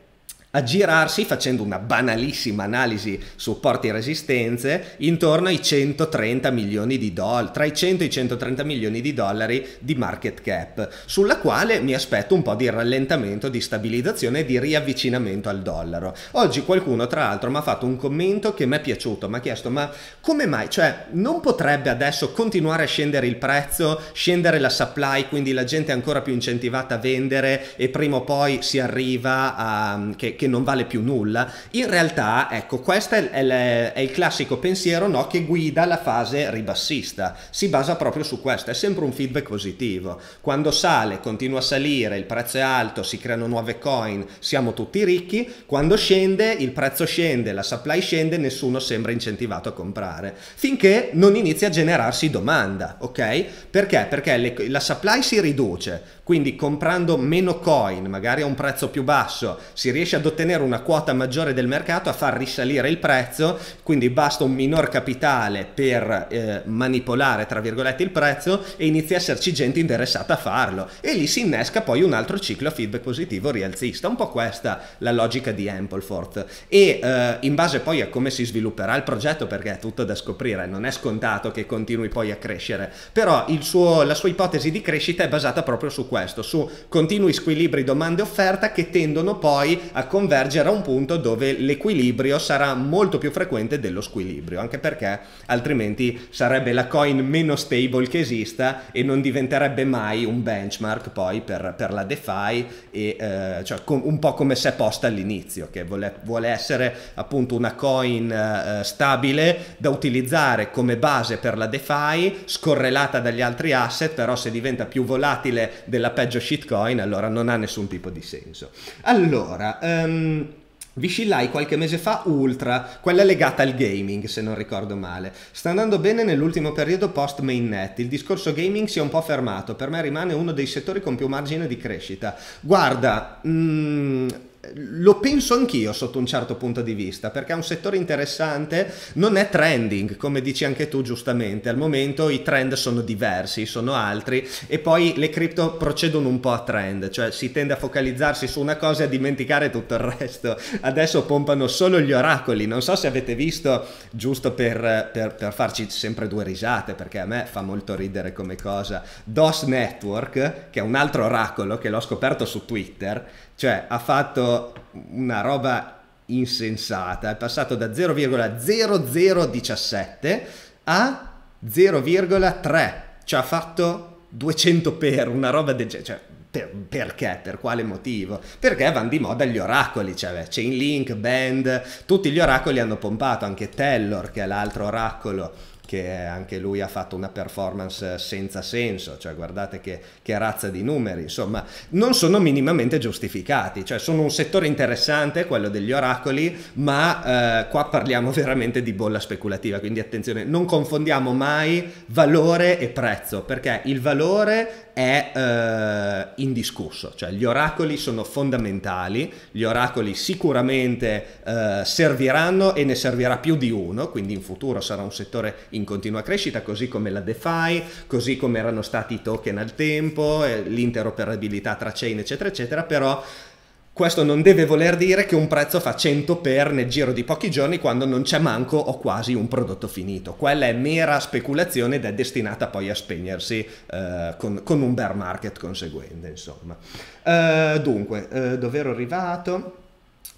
a girarsi facendo una banalissima analisi supporti e resistenze intorno ai 130 milioni di dollari, tra i 100 e i 130 milioni di dollari di market cap, sulla quale mi aspetto un po' di rallentamento, di stabilizzazione e di riavvicinamento al dollaro. Oggi qualcuno tra l'altro mi ha fatto un commento che mi è piaciuto, mi ha chiesto ma come mai, cioè non potrebbe adesso continuare a scendere il prezzo, scendere la supply, quindi la gente è ancora più incentivata a vendere e prima o poi si arriva a... Che, che non vale più nulla. In realtà, ecco, questo è, è, è il classico pensiero no, che guida la fase ribassista, si basa proprio su questo, è sempre un feedback positivo. Quando sale, continua a salire, il prezzo è alto, si creano nuove coin, siamo tutti ricchi, quando scende, il prezzo scende, la supply scende, nessuno sembra incentivato a comprare, finché non inizia a generarsi domanda, ok? Perché? Perché le, la supply si riduce, quindi comprando meno coin, magari a un prezzo più basso, si riesce ad ottenere ottenere una quota maggiore del mercato a far risalire il prezzo, quindi basta un minor capitale per eh, manipolare tra virgolette il prezzo e inizia a esserci gente interessata a farlo e lì si innesca poi un altro ciclo a feedback positivo rialzista, un po' questa la logica di Ampleforth e eh, in base poi a come si svilupperà il progetto perché è tutto da scoprire, non è scontato che continui poi a crescere, però suo, la sua ipotesi di crescita è basata proprio su questo, su continui squilibri domande e offerta che tendono poi a convergere convergere a un punto dove l'equilibrio sarà molto più frequente dello squilibrio, anche perché altrimenti sarebbe la coin meno stable che esista e non diventerebbe mai un benchmark poi per, per la DeFi, e, eh, cioè com- un po' come si è posta all'inizio, che vuole, vuole essere appunto una coin eh, eh stabile da utilizzare come base per la DeFi, scorrelata dagli altri asset, però se diventa più volatile della peggio shitcoin allora non ha nessun tipo di senso. Allora, ehm, Ehm, vi scillai qualche mese fa Ultra, quella legata al gaming se non ricordo male. Sta andando bene nell'ultimo periodo post mainnet, il discorso gaming si è un po' fermato, per me rimane uno dei settori con più margine di crescita. Guarda, mh, mm, lo penso anch'io sotto un certo punto di vista, perché è un settore interessante, non è trending, come dici anche tu giustamente, al momento i trend sono diversi, sono altri e poi le cripto procedono un po' a trend, cioè si tende a focalizzarsi su una cosa e a dimenticare tutto il resto. Adesso pompano solo gli oracoli, non so se avete visto, giusto per, per, per farci sempre due risate, perché a me fa molto ridere come cosa, DOS Network, che è un altro oracolo che l'ho scoperto su Twitter, cioè ha fatto una roba insensata, è passato da 0,0017 a 0,3, cioè ha fatto 200 per una roba del genere. Cioè, per, perché? Per quale motivo? Perché vanno di moda gli oracoli, cioè Chainlink, Band, tutti gli oracoli hanno pompato, anche Tellor che è l'altro oracolo che anche lui ha fatto una performance senza senso, cioè guardate che, che razza di numeri, insomma non sono minimamente giustificati, cioè sono un settore interessante quello degli oracoli, ma eh, qua parliamo veramente di bolla speculativa, quindi attenzione, non confondiamo mai valore e prezzo, perché il valore è eh, indiscusso, cioè gli oracoli sono fondamentali, gli oracoli sicuramente eh, serviranno e ne servirà più di uno, quindi in futuro sarà un settore in continua crescita, così come la DeFi, così come erano stati i token al tempo, eh, l'interoperabilità tra chain, eccetera, eccetera, però questo non deve voler dire che un prezzo fa 100 per nel giro di pochi giorni quando non c'è manco o quasi un prodotto finito. Quella è mera speculazione ed è destinata poi a spegnersi eh, con, con, un bear market conseguente, insomma. Eh, dunque, eh, dove ero arrivato?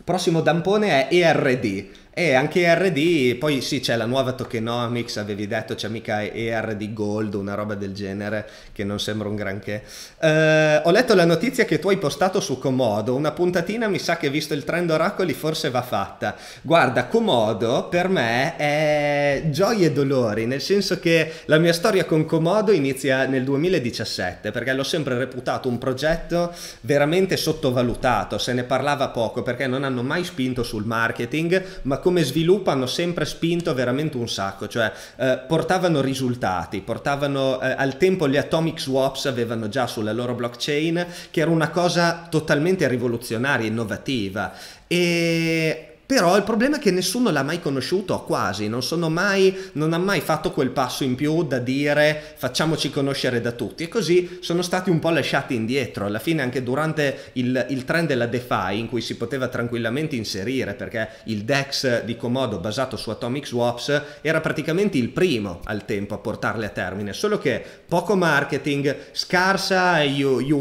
Prossimo dampone è ERD e anche ERD, poi sì, c'è la nuova tokenomics, avevi detto, c'è mica ERD Gold, una roba del genere che non sembra un granché. Eh, ho letto la notizia che tu hai postato su Comodo, una puntatina mi sa che visto il trend oracoli forse va fatta. Guarda, Comodo per me è gioie e dolori, nel senso che la mia storia con Comodo inizia nel 2017, perché l'ho sempre reputato un progetto veramente sottovalutato, se ne parlava poco perché non hanno mai spinto sul marketing, ma come sviluppo hanno sempre spinto veramente un sacco, cioè eh, portavano risultati, portavano eh, al tempo gli atomic swaps avevano già sulla loro blockchain che era una cosa totalmente rivoluzionaria, innovativa e però il problema è che nessuno l'ha mai conosciuto, quasi, non, sono mai, non ha mai fatto quel passo in più da dire facciamoci conoscere da tutti e così sono stati un po' lasciati indietro. Alla fine anche durante il, il trend della DeFi in cui si poteva tranquillamente inserire perché il DEX di Comodo basato su Atomic Swaps era praticamente il primo al tempo a portarle a termine, solo che poco marketing, scarsa UI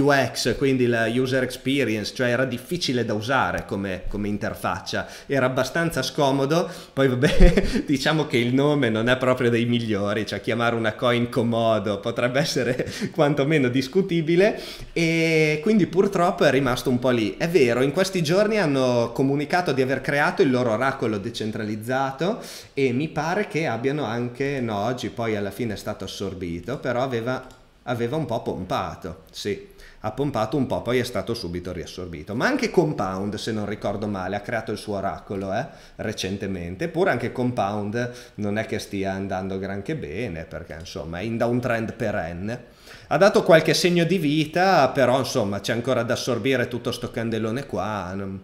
UX, quindi la user experience, cioè era difficile da usare come, come interfaccia faccia, era abbastanza scomodo, poi vabbè diciamo che il nome non è proprio dei migliori, cioè chiamare una coin comodo potrebbe essere quantomeno discutibile e quindi purtroppo è rimasto un po' lì. È vero, in questi giorni hanno comunicato di aver creato il loro oracolo decentralizzato e mi pare che abbiano anche, no oggi poi alla fine è stato assorbito, però aveva aveva un po' pompato, sì, ha pompato un po', poi è stato subito riassorbito. Ma anche Compound, se non ricordo male, ha creato il suo oracolo eh, recentemente, eppure anche Compound non è che stia andando granché bene, perché insomma è in downtrend perenne. Ha dato qualche segno di vita, però insomma c'è ancora da assorbire tutto sto candelone qua. Non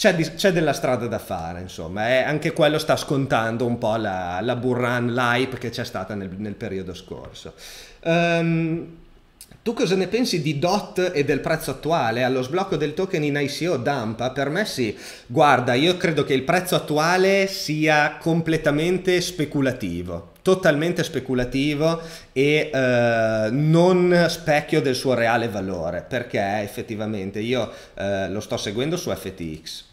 c'è, di, c'è, della strada da fare, insomma, e anche quello sta scontando un po' la, la Burran, l'hype che c'è stata nel, nel periodo scorso. Um, tu cosa ne pensi di DOT e del prezzo attuale? Allo sblocco del token in ICO Dampa? Per me sì, guarda, io credo che il prezzo attuale sia completamente speculativo, totalmente speculativo e eh, non specchio del suo reale valore, perché effettivamente io eh, lo sto seguendo su FTX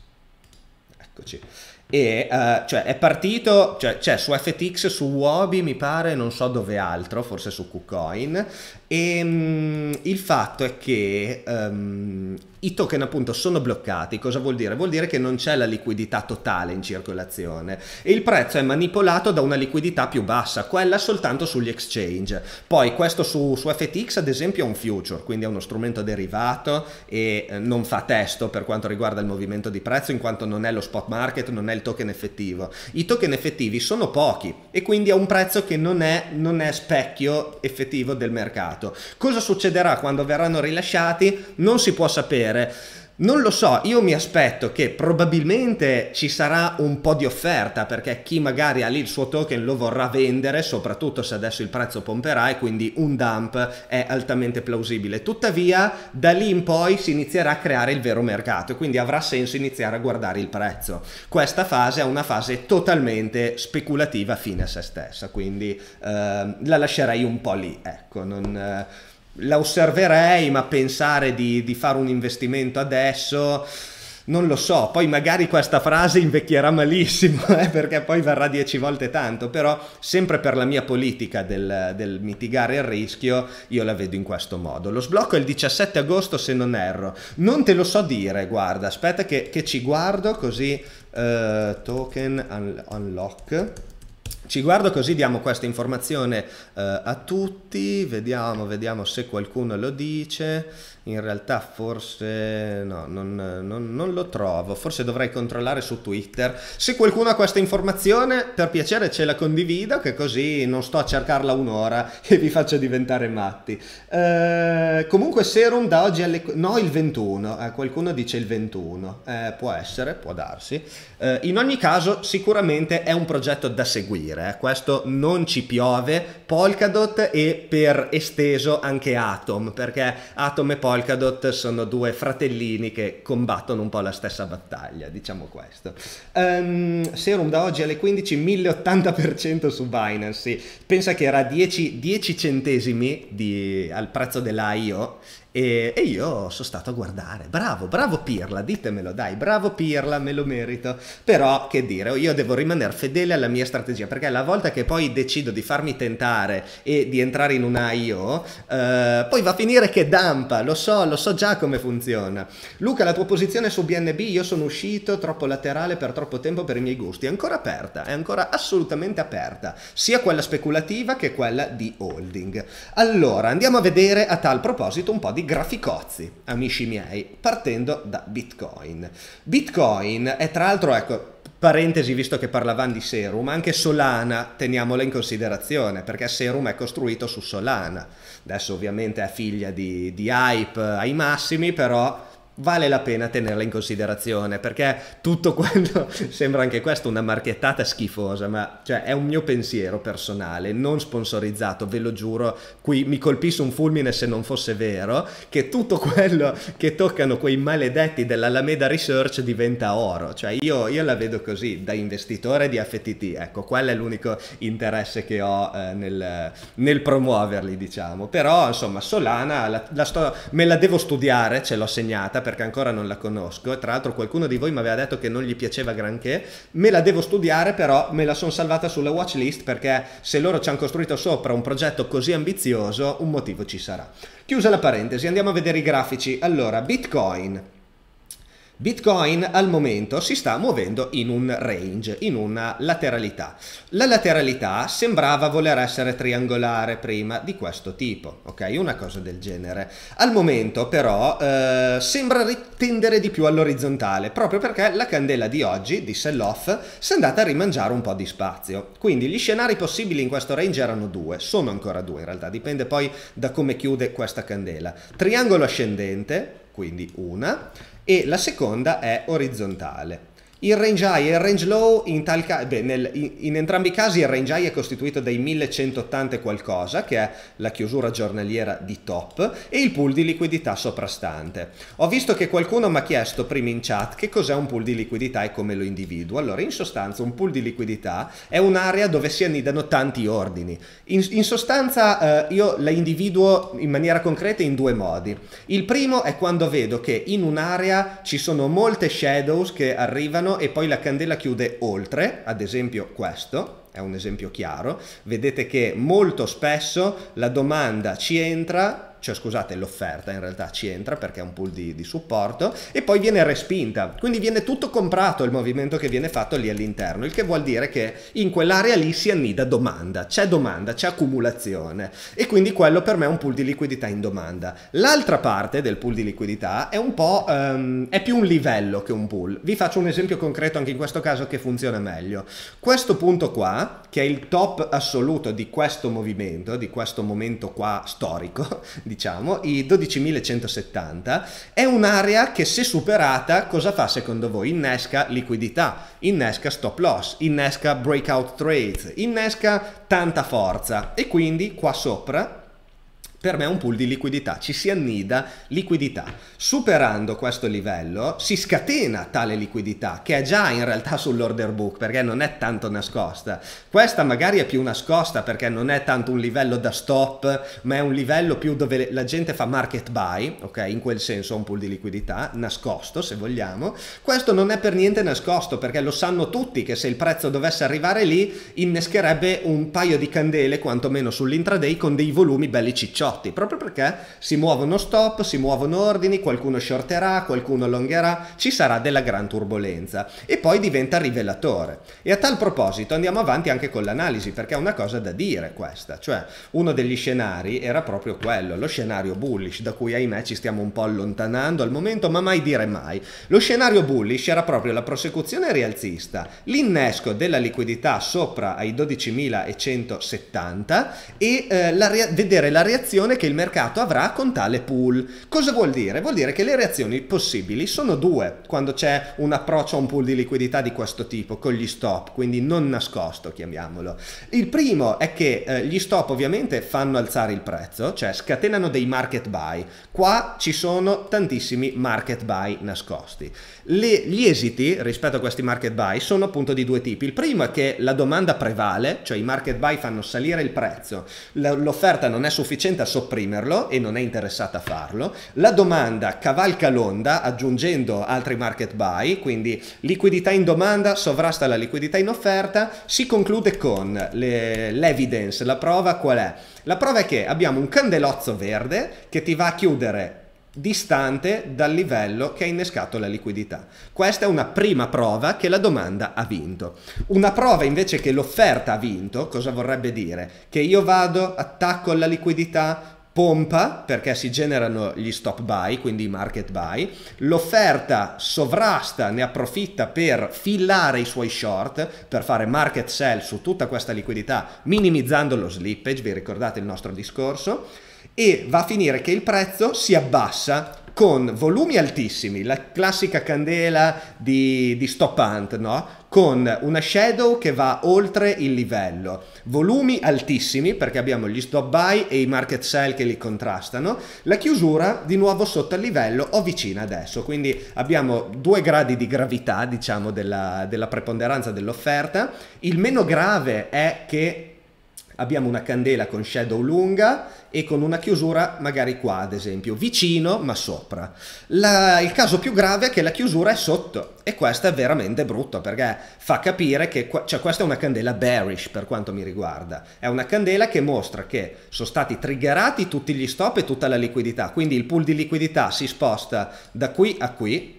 Eccoci. E uh, cioè è partito, cioè, c'è su FTX, su Wobi mi pare, non so dove altro, forse su KuCoin, e um, il fatto è che um, i token appunto sono bloccati, cosa vuol dire? Vuol dire che non c'è la liquidità totale in circolazione e il prezzo è manipolato da una liquidità più bassa, quella soltanto sugli exchange. Poi questo su, su FTX ad esempio è un future, quindi è uno strumento derivato e eh, non fa testo per quanto riguarda il movimento di prezzo in quanto non è lo spot market, non è il token effettivo. I token effettivi sono pochi e quindi è un prezzo che non è, non è specchio effettivo del mercato mercato. Cosa succederà quando verranno rilasciati non si può sapere. Non lo so, io mi aspetto che probabilmente ci sarà un po' di offerta perché chi magari ha lì il suo token lo vorrà vendere, soprattutto se adesso il prezzo pomperà e quindi un dump è altamente plausibile. Tuttavia da lì in poi si inizierà a creare il vero mercato e quindi avrà senso iniziare a guardare il prezzo. Questa fase è una fase totalmente speculativa fine a se stessa, quindi eh, la lascerei un po' lì, ecco, non, eh, la osserverei, ma pensare di, di fare un investimento adesso non lo so, poi magari questa frase invecchierà malissimo, eh, perché poi varrà dieci volte tanto, però sempre per la mia politica del, del, mitigare il rischio io la vedo in questo modo. Lo sblocco è il 17 agosto se non erro, non te lo so dire, guarda, aspetta che, che ci guardo così, uh, token un- unlock. Ci guardo così diamo questa informazione eh, a tutti, vediamo, vediamo se qualcuno lo dice in realtà forse no, non, non, non, lo trovo, forse dovrei controllare su Twitter. Se qualcuno ha questa informazione, per piacere ce la condivido, che così non sto a cercarla un'ora e vi faccio diventare matti. Eh, comunque Serum da oggi alle... no il 21, eh, qualcuno dice il 21, eh, può essere, può darsi. Eh, in ogni caso sicuramente è un progetto da seguire, eh. questo non ci piove, Polkadot e per esteso anche Atom, perché Atom e Polkadot Polkadot sono due fratellini che combattono un po' la stessa battaglia, diciamo questo. Um, serum da oggi alle 15, 1080% su Binance, sì. pensa che era 10, 10 centesimi di, al prezzo dell'IO e, e, io sono stato a guardare. Bravo, bravo Pirla, ditemelo dai, bravo Pirla, me lo merito. Però che dire, io devo rimanere fedele alla mia strategia perché la volta che poi decido di farmi tentare e di entrare in una IO, eh, poi va a finire che dampa, lo so, lo so già come funziona. Luca, la tua posizione su BNB, io sono uscito troppo laterale per troppo tempo per i miei gusti, è ancora aperta, è ancora assolutamente aperta, sia quella speculativa che quella di holding. Allora, andiamo a vedere a tal proposito un po' di graficozzi, amici miei, partendo da Bitcoin. Bitcoin è tra l'altro, ecco, Parentesi, visto che parlavamo di Serum, anche Solana teniamola in considerazione perché Serum è costruito su Solana. Adesso ovviamente è figlia di, di Hype ai massimi, però vale la pena tenerla in considerazione perché tutto quanto sembra anche questo una marchettata schifosa ma cioè è un mio pensiero personale non sponsorizzato ve lo giuro qui mi colpisce un fulmine se non fosse vero che tutto quello che toccano quei maledetti dell'Alameda Research diventa oro cioè io, io la vedo così da investitore di FTT ecco quello è l'unico interesse che ho eh, nel, nel, promuoverli diciamo però insomma Solana la, la sto, me la devo studiare ce l'ho segnata perché ancora non la conosco. Tra l'altro qualcuno di voi mi aveva detto che non gli piaceva granché. Me la devo studiare, però me la sono salvata sulla watch list perché se loro ci hanno costruito sopra un progetto così ambizioso, un motivo ci sarà. Chiusa la parentesi, andiamo a vedere i grafici. Allora, Bitcoin Bitcoin al momento si sta muovendo in un range, in una lateralità. La lateralità sembrava voler essere triangolare prima di questo tipo, ok? Una cosa del genere. Al momento però eh, sembra tendere di più all'orizzontale, proprio perché la candela di oggi, di sell-off, si è andata a rimangiare un po' di spazio. Quindi gli scenari possibili in questo range erano due, sono ancora due in realtà, dipende poi da come chiude questa candela. Triangolo ascendente, quindi una, e la seconda è orizzontale. Il range high e il range low, in, ca- beh, nel, in, in, entrambi i casi il range high è costituito dai 1180 qualcosa, che è la chiusura giornaliera di top, e il pool di liquidità soprastante. Ho visto che qualcuno mi ha chiesto prima in chat che cos'è un pool di liquidità e come lo individuo. Allora, in sostanza, un pool di liquidità è un'area dove si annidano tanti ordini. In, in sostanza, eh, io la individuo in maniera concreta in due modi. Il primo è quando vedo che in un'area ci sono molte shadows che arrivano all'interno e poi la candela chiude oltre, ad esempio questo, è un esempio chiaro, vedete che molto spesso la domanda ci entra cioè scusate l'offerta in realtà ci entra perché è un pool di, di, supporto e poi viene respinta quindi viene tutto comprato il movimento che viene fatto lì all'interno il che vuol dire che in quell'area lì si annida domanda c'è domanda c'è accumulazione e quindi quello per me è un pool di liquidità in domanda l'altra parte del pool di liquidità è un po' um, è più un livello che un pool vi faccio un esempio concreto anche in questo caso che funziona meglio questo punto qua che è il top assoluto di questo movimento di questo momento qua storico diciamo, i 12.170, è un'area che se superata cosa fa secondo voi? Innesca liquidità, innesca stop loss, innesca breakout trade, innesca tanta forza e quindi qua sopra per me è un pool di liquidità, ci si annida liquidità. Superando questo livello si scatena tale liquidità che è già in realtà sull'order book perché non è tanto nascosta. Questa magari è più nascosta perché non è tanto un livello da stop ma è un livello più dove la gente fa market buy, ok? In quel senso un pool di liquidità nascosto se vogliamo. Questo non è per niente nascosto perché lo sanno tutti che se il prezzo dovesse arrivare lì innescherebbe un paio di candele quantomeno sull'intraday con dei volumi belli cicciotti proprio perché si muovono stop, si muovono ordini qualcuno shorterà, qualcuno longherà, ci sarà della gran turbolenza e poi diventa rivelatore. E a tal proposito andiamo avanti anche con l'analisi perché è una cosa da dire questa, cioè uno degli scenari era proprio quello, lo scenario bullish da cui ahimè ci stiamo un po' allontanando al momento ma mai dire mai. Lo scenario bullish era proprio la prosecuzione rialzista, l'innesco della liquidità sopra ai 12.170 e eh, la vedere la reazione che il mercato avrà con tale pool. Cosa vuol dire? Vuol dire che le reazioni possibili sono due quando c'è un approccio a un pool di liquidità di questo tipo con gli stop, quindi non nascosto chiamiamolo. Il primo è che eh, gli stop ovviamente fanno alzare il prezzo, cioè scatenano dei market buy. Qua ci sono tantissimi market buy nascosti. Le, gli esiti rispetto a questi market buy sono appunto di due tipi. Il primo è che la domanda prevale, cioè i market buy fanno salire il prezzo, l'offerta non è sufficiente a sopprimerlo e non è interessata a farlo. La domanda cavalca l'onda aggiungendo altri market buy, quindi liquidità in domanda sovrasta la liquidità in offerta, si conclude con le, l'evidence, la prova qual è? La prova è che abbiamo un candelozzo verde che ti va a chiudere distante dal livello che ha innescato la liquidità. Questa è una prima prova che la domanda ha vinto. Una prova invece che l'offerta ha vinto, cosa vorrebbe dire? Che io vado, attacco alla liquidità, pompa perché si generano gli stop buy, quindi i market buy, l'offerta sovrasta, ne approfitta per fillare i suoi short, per fare market sell su tutta questa liquidità, minimizzando lo slippage, vi ricordate il nostro discorso, e va a finire che il prezzo si abbassa con volumi altissimi, la classica candela di, di stop hunt, no? con una shadow che va oltre il livello, volumi altissimi perché abbiamo gli stop buy e i market sell che li contrastano, la chiusura di nuovo sotto al livello o vicina adesso, quindi abbiamo due gradi di gravità diciamo della, della preponderanza dell'offerta, il meno grave è che abbiamo una candela con shadow lunga e con una chiusura magari qua ad esempio, vicino ma sopra. La, il caso più grave è che la chiusura è sotto e questo è veramente brutto perché fa capire che cioè, questa è una candela bearish per quanto mi riguarda, è una candela che mostra che sono stati triggerati tutti gli stop e tutta la liquidità, quindi il pool di liquidità si sposta da qui a qui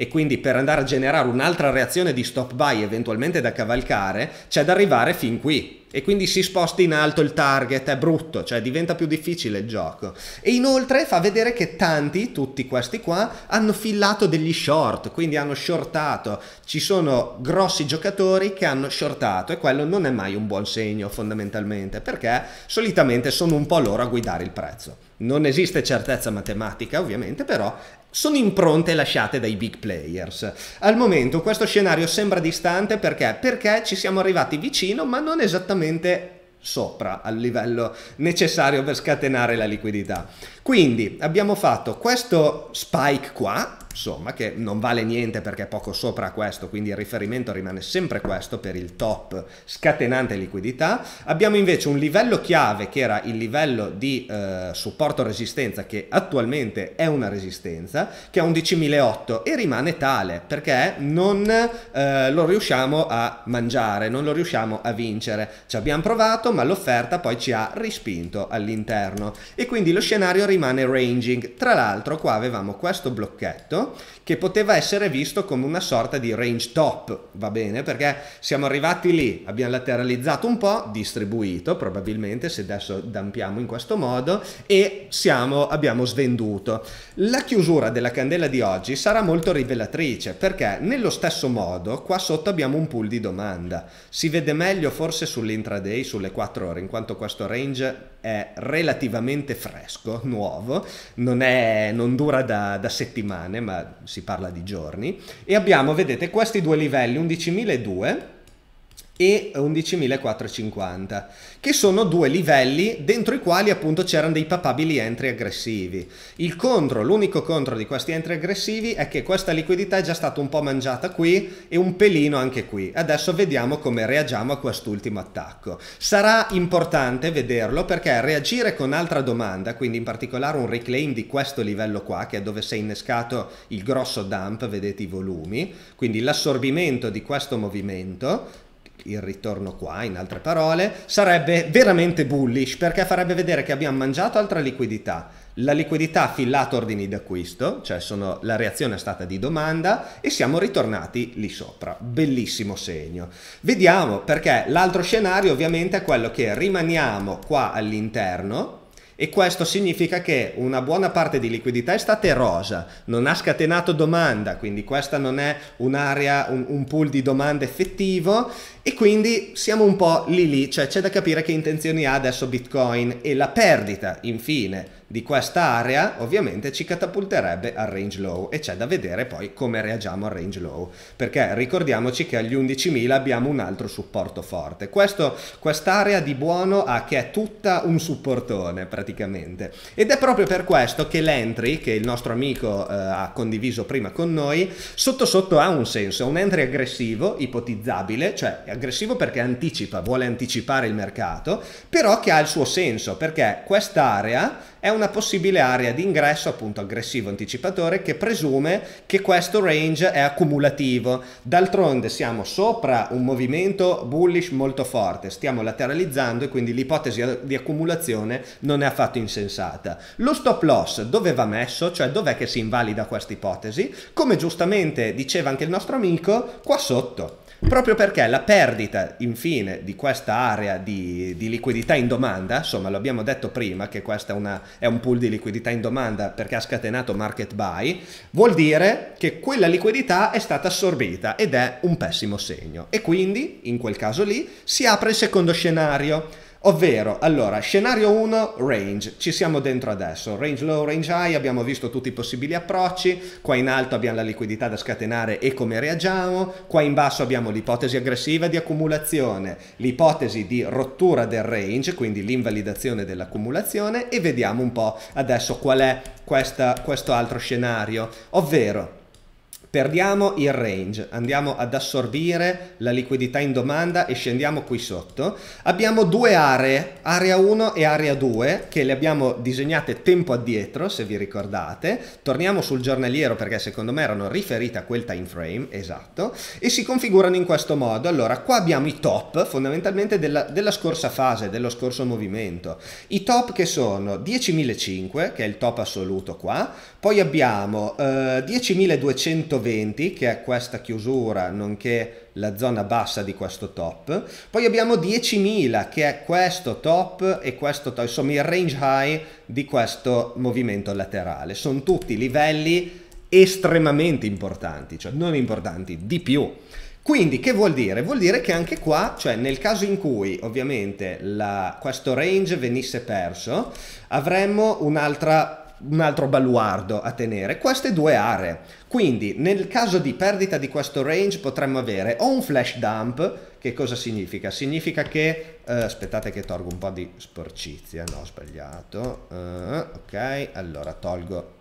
e quindi per andare a generare un'altra reazione di stop buy eventualmente da cavalcare c'è da arrivare fin qui e quindi si sposta in alto il target, è brutto, cioè diventa più difficile il gioco. E inoltre fa vedere che tanti, tutti questi qua, hanno fillato degli short, quindi hanno shortato. Ci sono grossi giocatori che hanno shortato e quello non è mai un buon segno fondamentalmente, perché solitamente sono un po' loro a guidare il prezzo. Non esiste certezza matematica ovviamente, però sono impronte lasciate dai big players. Al momento questo scenario sembra distante perché? Perché ci siamo arrivati vicino ma non esattamente sopra al livello necessario per scatenare la liquidità. Quindi abbiamo fatto questo spike qua, insomma, che non vale niente perché è poco sopra questo, quindi il riferimento rimane sempre questo per il top scatenante liquidità. Abbiamo invece un livello chiave che era il livello di eh, supporto resistenza che attualmente è una resistenza, che è 11.008 e rimane tale perché non eh, lo riusciamo a mangiare, non lo riusciamo a vincere. Ci abbiamo provato ma l'offerta poi ci ha rispinto all'interno e quindi lo scenario rimane rimane ranging. Tra l'altro qua avevamo questo blocchetto che poteva essere visto come una sorta di range top, va bene? Perché siamo arrivati lì, abbiamo lateralizzato un po', distribuito probabilmente se adesso dampiamo in questo modo e siamo, abbiamo svenduto. La chiusura della candela di oggi sarà molto rivelatrice perché nello stesso modo qua sotto abbiamo un pool di domanda. Si vede meglio forse sull'intraday, sulle 4 ore, in quanto questo range è relativamente fresco, nuovo, non, è, non dura da, da, settimane ma si parla di giorni e abbiamo, vedete, questi due livelli, 11.002 e 11.450, che sono due livelli dentro i quali appunto c'erano dei papabili entry aggressivi. Il contro, l'unico contro di questi entry aggressivi è che questa liquidità è già stata un po' mangiata qui e un pelino anche qui. Adesso vediamo come reagiamo a quest'ultimo attacco. Sarà importante vederlo perché reagire con altra domanda, quindi in particolare un reclaim di questo livello qua, che è dove si è innescato il grosso dump, vedete i volumi, quindi l'assorbimento di questo movimento, il ritorno qua, in altre parole, sarebbe veramente bullish perché farebbe vedere che abbiamo mangiato altra liquidità. La liquidità ha fillato ordini d'acquisto, cioè sono, la reazione è stata di domanda e siamo ritornati lì sopra. Bellissimo segno. Vediamo perché l'altro scenario ovviamente è quello che rimaniamo qua all'interno e questo significa che una buona parte di liquidità è stata erosa, non ha scatenato domanda, quindi questa non è un'area, un, un pool di domanda effettivo e quindi siamo un po' lì lì, cioè c'è da capire che intenzioni ha adesso Bitcoin e la perdita infine di questa area ovviamente ci catapulterebbe al range low e c'è da vedere poi come reagiamo al range low perché ricordiamoci che agli 11.000 abbiamo un altro supporto forte Questo, quest'area di buono ha che è tutta un supportone praticamente ed è proprio per questo che l'entry che il nostro amico eh, ha condiviso prima con noi sotto sotto ha un senso è un entry aggressivo ipotizzabile cioè aggressivo perché anticipa, vuole anticipare il mercato, però che ha il suo senso perché quest'area è una possibile area di ingresso appunto aggressivo anticipatore che presume che questo range è accumulativo. D'altronde siamo sopra un movimento bullish molto forte, stiamo lateralizzando e quindi l'ipotesi di accumulazione non è affatto insensata. Lo stop loss dove va messo, cioè dov'è che si invalida questa ipotesi? Come giustamente diceva anche il nostro amico, qua sotto proprio perché la perdita infine di questa area di, di liquidità in domanda, insomma lo abbiamo detto prima che questo è un pool di liquidità in domanda perché ha scatenato market buy, vuol dire che quella liquidità è stata assorbita ed è un pessimo segno e quindi in quel caso lì si apre il secondo scenario Ovvero, allora, scenario 1, range, ci siamo dentro adesso, range low, range high, abbiamo visto tutti i possibili approcci, qua in alto abbiamo la liquidità da scatenare e come reagiamo, qua in basso abbiamo l'ipotesi aggressiva di accumulazione, l'ipotesi di rottura del range, quindi l'invalidazione dell'accumulazione e vediamo un po' adesso qual è questa, questo altro scenario, ovvero perdiamo il range, andiamo ad assorbire la liquidità in domanda e scendiamo qui sotto. Abbiamo due aree, area 1 e area 2, che le abbiamo disegnate tempo addietro, se vi ricordate. Torniamo sul giornaliero perché secondo me erano riferite a quel time frame, esatto, e si configurano in questo modo. Allora, qua abbiamo i top, fondamentalmente della, della scorsa fase, dello scorso movimento. I top che sono 10.005, che è il top assoluto qua, poi abbiamo eh, 10.220 che è questa chiusura nonché la zona bassa di questo top, poi abbiamo 10.000 che è questo top e questo top, insomma il range high di questo movimento laterale. Sono tutti livelli estremamente importanti, cioè non importanti, di più. Quindi che vuol dire? Vuol dire che anche qua, cioè nel caso in cui ovviamente la, questo range venisse perso, avremmo un'altra un altro baluardo a tenere, queste due aree. Quindi nel caso di perdita di questo range potremmo avere o un flash dump, che cosa significa? Significa che, eh, aspettate che tolgo un po' di sporcizia, no ho sbagliato, uh, ok, allora tolgo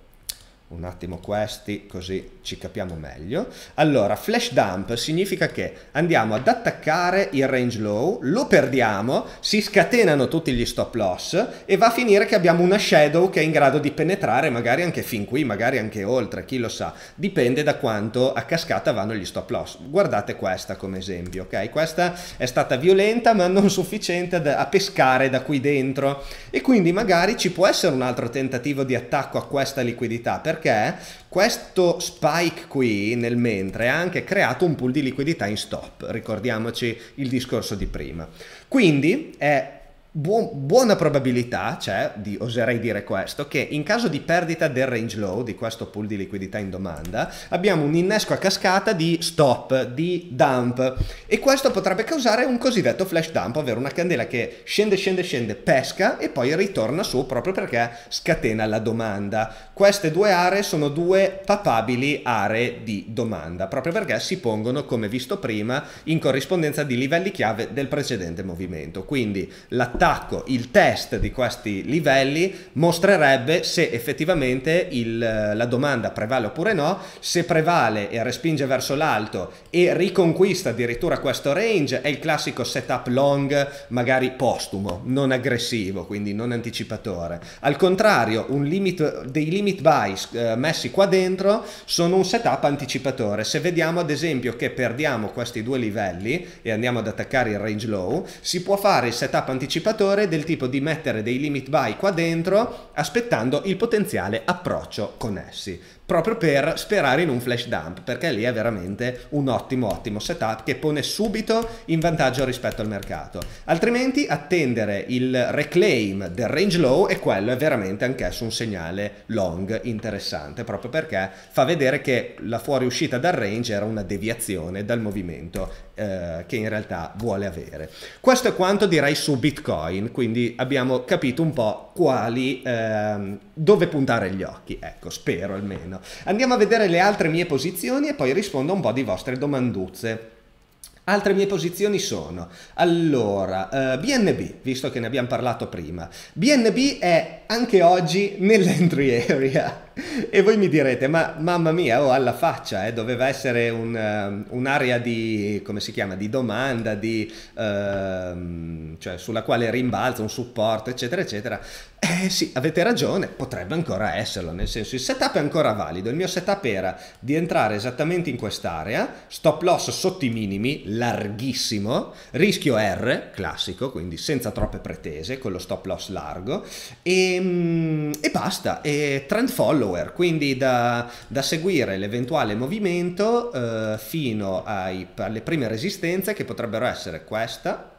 un attimo questi così ci capiamo meglio. Allora, flash dump significa che andiamo ad attaccare il range low, lo perdiamo, si scatenano tutti gli stop loss e va a finire che abbiamo una shadow che è in grado di penetrare magari anche fin qui, magari anche oltre, chi lo sa. Dipende da quanto a cascata vanno gli stop loss. Guardate questa come esempio, ok? Questa è stata violenta ma non sufficiente a pescare da qui dentro e quindi magari ci può essere un altro tentativo di attacco a questa liquidità perché questo spike qui nel mentre ha anche creato un pool di liquidità in stop, ricordiamoci il discorso di prima. Quindi è Buon, buona probabilità c'è, cioè, di, oserei dire questo, che in caso di perdita del range low, di questo pool di liquidità in domanda, abbiamo un innesco a cascata di stop, di dump e questo potrebbe causare un cosiddetto flash dump, ovvero una candela che scende, scende, scende, pesca e poi ritorna su proprio perché scatena la domanda. Queste due aree sono due papabili aree di domanda, proprio perché si pongono, come visto prima, in corrispondenza di livelli chiave del precedente movimento. Quindi la all'attacco. Il test di questi livelli mostrerebbe se effettivamente il, eh, la domanda prevale oppure no, se prevale e respinge verso l'alto e riconquista addirittura questo range è il classico setup long magari postumo, non aggressivo, quindi non anticipatore. Al contrario, limit, dei limit buy eh, messi qua dentro sono un setup anticipatore. Se vediamo ad esempio che perdiamo questi due livelli e andiamo ad attaccare il range low, si può fare il setup anticipatore anticipatore del tipo di mettere dei limit buy qua dentro aspettando il potenziale approccio con essi proprio per sperare in un flash dump perché lì è veramente un ottimo ottimo setup che pone subito in vantaggio rispetto al mercato altrimenti attendere il reclaim del range low e quello è veramente anch'esso un segnale long interessante proprio perché fa vedere che la fuoriuscita dal range era una deviazione dal movimento eh, che in realtà vuole avere. Questo è quanto direi su Bitcoin, quindi abbiamo capito un po' quali, ehm, dove puntare gli occhi, ecco, spero almeno. Andiamo a vedere le altre mie posizioni e poi rispondo un po' di vostre domanduzze. Altre mie posizioni sono, allora, eh, BNB, visto che ne abbiamo parlato prima, BNB è anche oggi nell'entry area e voi mi direte, ma mamma mia, oh, alla faccia, eh, doveva essere un, uh, un'area di, come si chiama, di domanda, di, uh, cioè sulla quale rimbalza un supporto, eccetera, eccetera. Eh sì, avete ragione, potrebbe ancora esserlo, nel senso il setup è ancora valido, il mio setup era di entrare esattamente in quest'area, stop loss sotto i minimi, larghissimo, rischio R, classico, quindi senza troppe pretese, con lo stop loss largo, e, ehm, e basta, e trend follow follower, quindi da, da seguire l'eventuale movimento eh, fino ai, alle prime resistenze che potrebbero essere questa,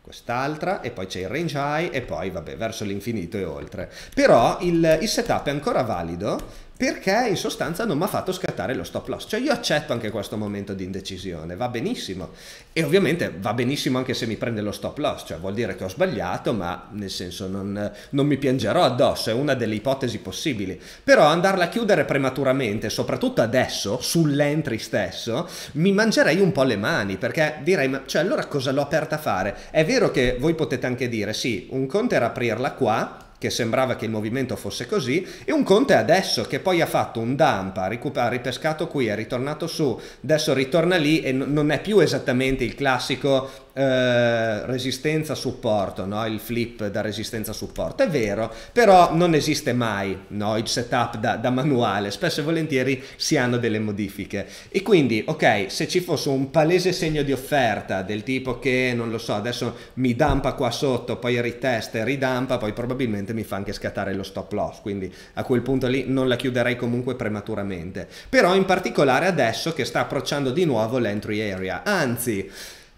quest'altra e poi c'è il range high e poi vabbè verso l'infinito e oltre. Però il, il setup è ancora valido perché in sostanza non mi ha fatto scattare lo stop loss. Cioè io accetto anche questo momento di indecisione, va benissimo. E ovviamente va benissimo anche se mi prende lo stop loss, cioè vuol dire che ho sbagliato, ma nel senso non, non mi piangerò addosso, è una delle ipotesi possibili. Però andarla a chiudere prematuramente, soprattutto adesso, sull'entry stesso, mi mangerei un po' le mani, perché direi, ma cioè allora cosa l'ho aperta a fare? È vero che voi potete anche dire, sì, un conto era aprirla qua, che sembrava che il movimento fosse così, e un conto è adesso che poi ha fatto un dump, ha, ricup- ha ripescato qui, è ritornato su, adesso ritorna lì e n- non è più esattamente il classico eh, resistenza supporto, no? il flip da resistenza supporto, è vero, però non esiste mai no? il setup da, da, manuale, spesso e volentieri si hanno delle modifiche e quindi ok se ci fosse un palese segno di offerta del tipo che non lo so adesso mi dampa qua sotto, poi ritesta e ridampa, poi probabilmente mi fa anche scattare lo stop loss, quindi a quel punto lì non la chiuderei comunque prematuramente, però in particolare adesso che sta approcciando di nuovo l'entry area, anzi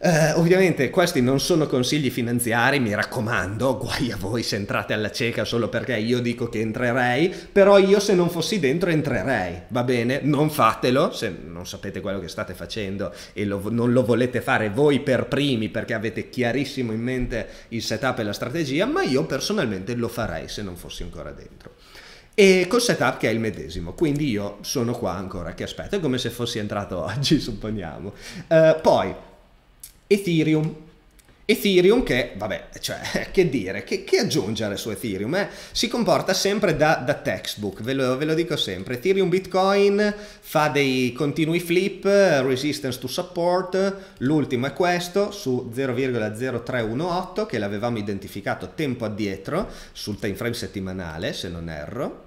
eh, ovviamente questi non sono consigli finanziari, mi raccomando, guai a voi se entrate alla cieca solo perché io dico che entrerei, però io se non fossi dentro entrerei, va bene? Non fatelo se non sapete quello che state facendo e lo, non lo volete fare voi per primi perché avete chiarissimo in mente il setup e la strategia, ma io personalmente lo farei se non fossi ancora dentro e col setup che è il medesimo, quindi io sono qua ancora che aspetto, è come se fossi entrato oggi, supponiamo. Uh, poi Ethereum. Ethereum che, vabbè, cioè, che dire, che, che aggiungere su Ethereum? Eh? Si comporta sempre da, da textbook, ve lo, ve lo, dico sempre. Ethereum Bitcoin fa dei continui flip, resistance to support, l'ultimo è questo su 0,0318 che l'avevamo identificato tempo addietro sul time frame settimanale, se non erro.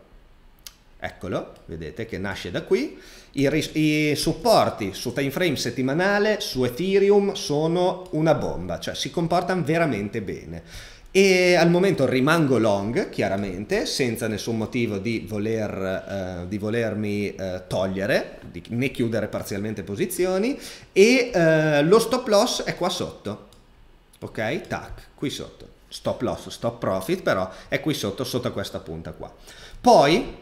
Eccolo, vedete che nasce da qui i, ris- I, supporti su time frame settimanale, su Ethereum sono una bomba, cioè si comportano veramente bene. E al momento rimango long, chiaramente, senza nessun motivo di, voler, eh, di volermi eh, togliere, di, né chiudere parzialmente posizioni, e eh, lo stop loss è qua sotto, ok? Tac, qui sotto. Stop loss, stop profit, però è qui sotto, sotto questa punta qua. Poi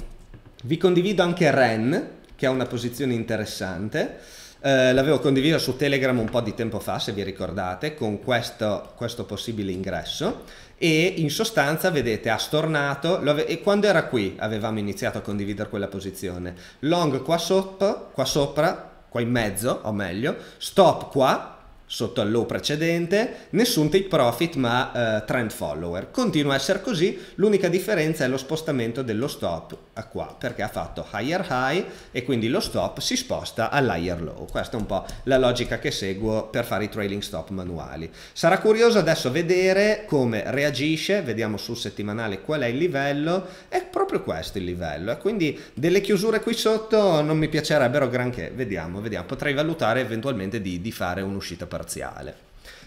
vi condivido anche REN, che ha una posizione interessante. Eh, l'avevo condivisa su Telegram un po' di tempo fa, se vi ricordate, con questo, questo possibile ingresso e in sostanza vedete ha stornato ave- e quando era qui avevamo iniziato a condividere quella posizione long qua sotto, qua sopra qua in mezzo o meglio stop qua sotto al low precedente, nessun take profit ma eh, trend follower. Continua a essere così, l'unica differenza è lo spostamento dello stop a eh, qua, perché ha fatto higher high e quindi lo stop si sposta all'higher low. Questa è un po' la logica che seguo per fare i trailing stop manuali. Sarà curioso adesso vedere come reagisce, vediamo sul settimanale qual è il livello, è proprio questo il livello, e quindi delle chiusure qui sotto non mi piacerebbero granché, vediamo, vediamo, potrei valutare eventualmente di, di fare un'uscita per parziale.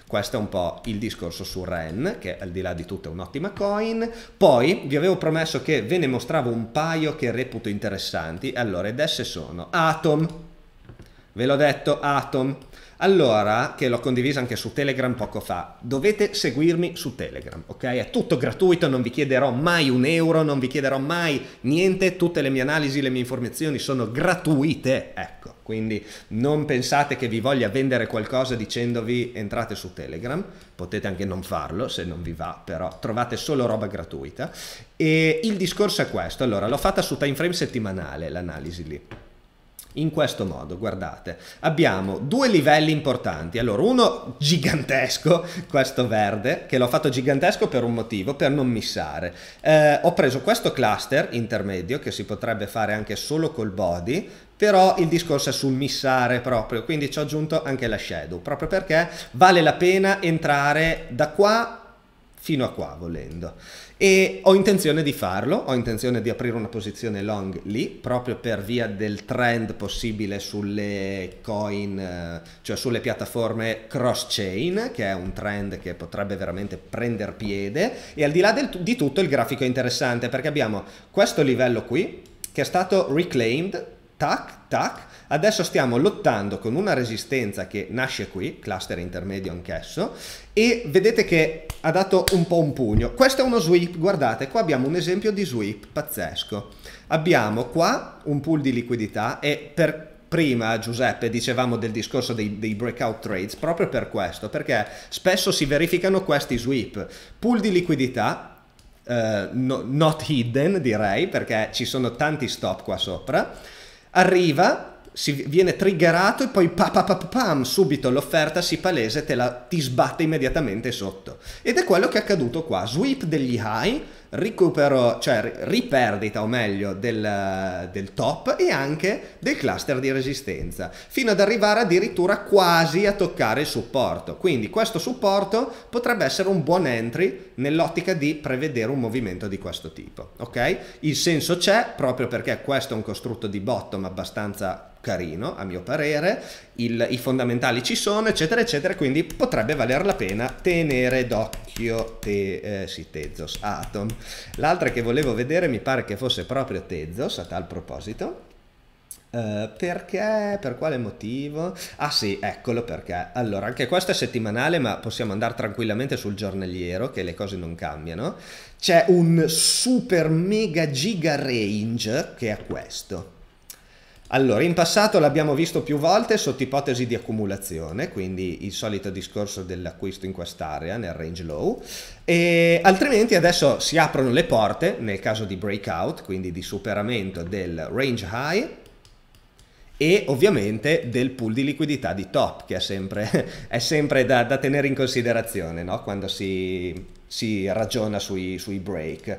Questo è un po' il discorso su Ren, che al di là di tutto è un'ottima coin. Poi vi avevo promesso che ve ne mostravo un paio che reputo interessanti. Allora, ed esse sono Atom. Ve l'ho detto, Atom. Allora, che l'ho condivisa anche su Telegram poco fa, dovete seguirmi su Telegram, ok? È tutto gratuito, non vi chiederò mai un euro, non vi chiederò mai niente, tutte le mie analisi, le mie informazioni sono gratuite, ecco. Quindi non pensate che vi voglia vendere qualcosa dicendovi entrate su Telegram, potete anche non farlo se non vi va, però trovate solo roba gratuita. E il discorso è questo, allora l'ho fatta su timeframe settimanale l'analisi lì in questo modo, guardate, abbiamo due livelli importanti, allora uno gigantesco, questo verde, che l'ho fatto gigantesco per un motivo, per non missare, eh, ho preso questo cluster intermedio che si potrebbe fare anche solo col body, però il discorso è sul missare proprio, quindi ci ho aggiunto anche la shadow, proprio perché vale la pena entrare da qua fino a qua volendo e ho intenzione di farlo, ho intenzione di aprire una posizione long lì proprio per via del trend possibile sulle coin, eh, cioè sulle piattaforme cross chain, che è un trend che potrebbe veramente prendere piede e al di là del, di tutto il grafico è interessante perché abbiamo questo livello qui che è stato reclaimed, tac, tac, Adesso stiamo lottando con una resistenza che nasce qui, cluster intermedio anch'esso, e vedete che ha dato un po' un pugno. Questo è uno sweep, guardate, qua abbiamo un esempio di sweep pazzesco. Abbiamo qua un pool di liquidità e per prima Giuseppe dicevamo del discorso dei, dei, breakout trades proprio per questo, perché spesso si verificano questi sweep, pool di liquidità, eh, no, not hidden direi, perché ci sono tanti stop qua sopra, arriva si viene triggerato e poi pa, pa, pa, pam, subito l'offerta si palese te la, ti sbatte immediatamente sotto. Ed è quello che è accaduto qua. Sweep degli high, recupero, cioè riperdita o meglio del, del top e anche del cluster di resistenza, fino ad arrivare addirittura quasi a toccare il supporto. Quindi questo supporto potrebbe essere un buon entry nell'ottica di prevedere un movimento di questo tipo. Ok? Il senso c'è proprio perché questo è un costrutto di bottom abbastanza carino a mio parere, il, i fondamentali ci sono eccetera eccetera, quindi potrebbe valer la pena tenere d'occhio te, eh, sì, Tezos, Atom. L'altra che volevo vedere mi pare che fosse proprio Tezos a tal proposito, Uh, perché? Per quale motivo? Ah sì, eccolo perché. Allora, anche questo è settimanale, ma possiamo andare tranquillamente sul giornaliero, che le cose non cambiano. C'è un super mega giga range che è questo. Allora, in passato l'abbiamo visto più volte sotto ipotesi di accumulazione, quindi il solito discorso dell'acquisto in quest'area, nel range low, e altrimenti adesso si aprono le porte, nel caso di breakout, quindi di superamento del range high, e ovviamente del pool di liquidità di top che è sempre, è sempre da, da, tenere in considerazione no? quando si si ragiona sui, sui break.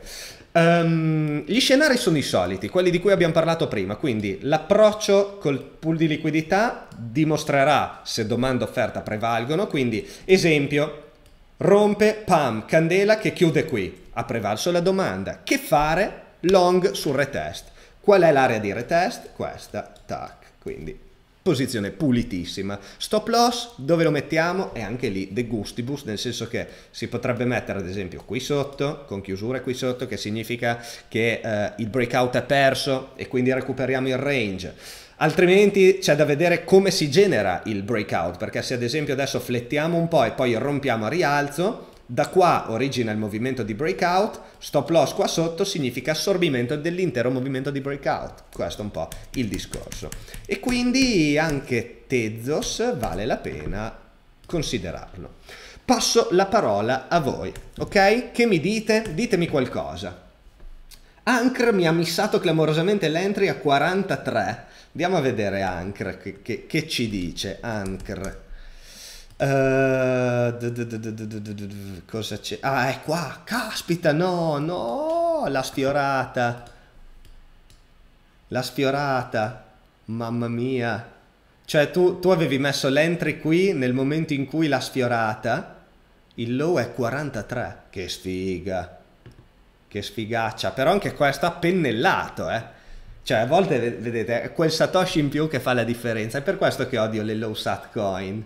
Um, gli scenari sono i soliti, quelli di cui abbiamo parlato prima, quindi l'approccio col pool di liquidità dimostrerà se domanda e offerta prevalgono, quindi esempio, rompe, pam, candela che chiude qui, ha prevalso la domanda, che fare? Long sul retest. Qual è l'area di retest? Questa, tac, quindi posizione pulitissima. Stop loss dove lo mettiamo è anche lì the gustibus, nel senso che si potrebbe mettere ad esempio qui sotto, con chiusura qui sotto, che significa che eh, il breakout è perso e quindi recuperiamo il range. Altrimenti c'è da vedere come si genera il breakout, perché se ad esempio adesso flettiamo un po' e poi rompiamo a rialzo, da qua origina il movimento di breakout, stop loss qua sotto significa assorbimento dell'intero movimento di breakout. Questo è un po' il discorso. E quindi anche Tezos vale la pena considerarlo. Passo la parola a voi, ok? Che mi dite? Ditemi qualcosa. Anchor mi ha missato clamorosamente l'entry a 43. Andiamo a vedere Anchor che, che, che ci dice. Anchor. Cosa c'è? Ah, è qua. Caspita, no, no. L'ha sfiorata. L'ha sfiorata. Mamma mia. Cioè, tu, tu avevi messo l'entry qui nel momento in cui l'ha sfiorata. Il low è 43. Che sfiga. Che sfigaccia. Però anche questo ha pennellato, eh. Cioè, a volte, vedete, è quel Satoshi in più che fa la differenza. È per questo che odio le low sat coin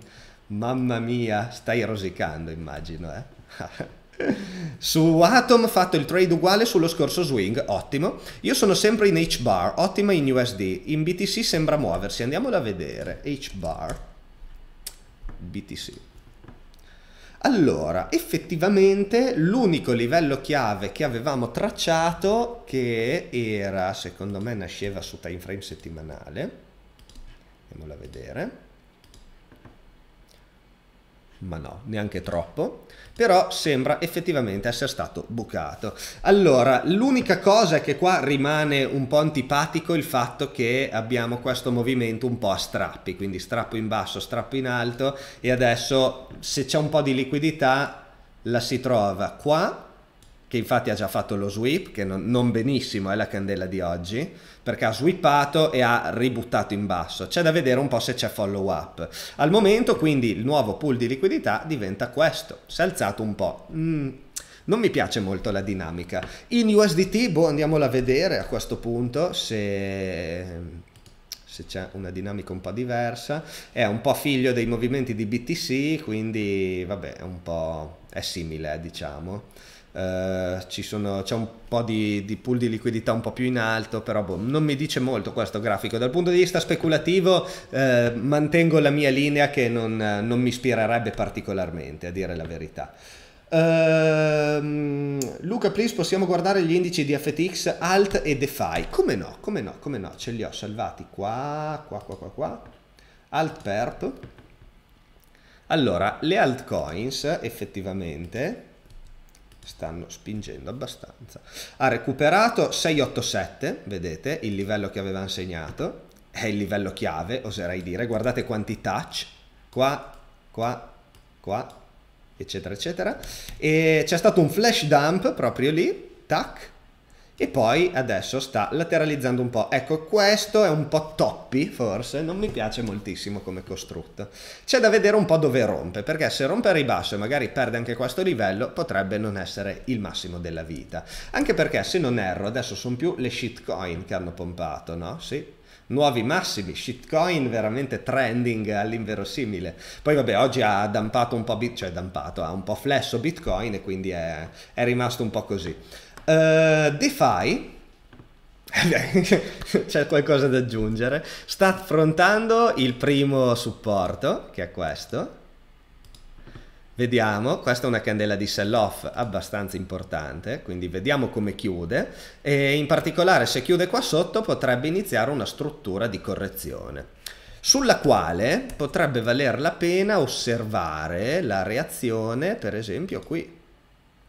Mamma mia, stai rosicando immagino, eh? Su Atom fatto il trade uguale sullo scorso swing, ottimo. Io sono sempre in HBAR, ottima in USD. In BTC sembra muoversi, andiamolo a vedere. HBAR, BTC. Allora, effettivamente l'unico livello chiave che avevamo tracciato, che era, secondo me, nasceva su time frame settimanale, andiamolo a vedere ma no, neanche troppo, però sembra effettivamente essere stato bucato. Allora, l'unica cosa è che qua rimane un po' antipatico il fatto che abbiamo questo movimento un po' a strappi, quindi strappo in basso, strappo in alto e adesso se c'è un po' di liquidità la si trova qua che infatti ha già fatto lo sweep, che non, non benissimo è la candela di oggi, perché ha sweepato e ha ributtato in basso. C'è da vedere un po' se c'è follow up. Al momento quindi il nuovo pool di liquidità diventa questo, si è alzato un po'. Mm, non mi piace molto la dinamica. In USDT, boh, andiamola a vedere a questo punto se c'è una dinamica un po' diversa, è un po' figlio dei movimenti di BTC, quindi vabbè, è un po' è simile, diciamo. Eh, ci sono, c'è un po' di, di, pool di liquidità un po' più in alto, però boh, non mi dice molto questo grafico. Dal punto di vista speculativo uh, mantengo la mia linea che non, non, mi ispirerebbe particolarmente, a dire la verità. Uh, Luca, please, possiamo guardare gli indici di FTX, Alt e DeFi? Come no, come no, come no, ce li ho salvati qua, qua, qua, qua, qua. Alt perp. Allora, le altcoins effettivamente stanno spingendo abbastanza. Ha recuperato 687, vedete il livello che aveva segnato, è il livello chiave, oserei dire, guardate quanti touch, qua, qua, qua, eccetera, eccetera. E c'è stato un flash dump proprio lì, tac, e poi adesso sta lateralizzando un po'. Ecco, questo è un po' toppi, forse, non mi piace moltissimo come costrutto. C'è da vedere un po' dove rompe, perché se rompe a ribasso e magari perde anche questo livello, potrebbe non essere il massimo della vita. Anche perché, se non erro, adesso sono più le shitcoin che hanno pompato, no? Sì, nuovi massimi, shitcoin veramente trending all'inverosimile. Poi vabbè, oggi ha dampato un po', cioè dampato, ha un po' flesso Bitcoin e quindi è, è rimasto un po' così. Eh, DeFi, c'è qualcosa da aggiungere, sta affrontando il primo supporto, che è questo. Vediamo, questa è una candela di sell-off abbastanza importante, quindi vediamo come chiude e in particolare se chiude qua sotto potrebbe iniziare una struttura di correzione sulla quale potrebbe valer la pena osservare la reazione per esempio qui,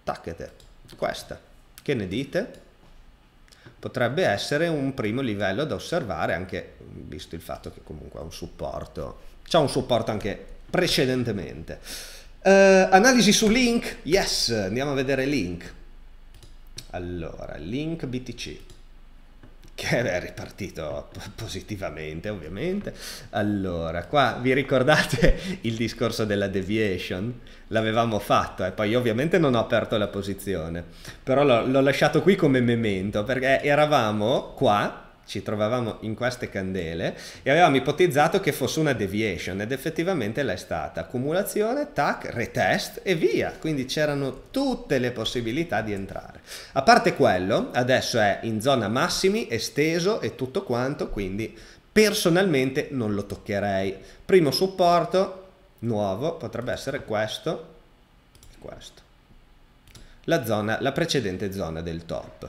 tacchete, questa. Che ne dite? Potrebbe essere un primo livello da osservare, anche visto il fatto che comunque ha un supporto, c'è un supporto anche precedentemente. Uh, analisi su link, yes, andiamo a vedere link. Allora, link BTC che è ripartito positivamente ovviamente. Allora, qua vi ricordate il discorso della deviation? L'avevamo fatto e eh? poi ovviamente non ho aperto la posizione, però l'ho lasciato qui come memento perché eravamo qua ci trovavamo in queste candele e avevamo ipotizzato che fosse una deviation ed effettivamente l'è stata. Accumulazione, tac, retest e via. Quindi c'erano tutte le possibilità di entrare. A parte quello, adesso è in zona massimi, esteso e tutto quanto, quindi personalmente non lo toccherei. Primo supporto nuovo potrebbe essere questo e questo. La, zona, la precedente zona del top.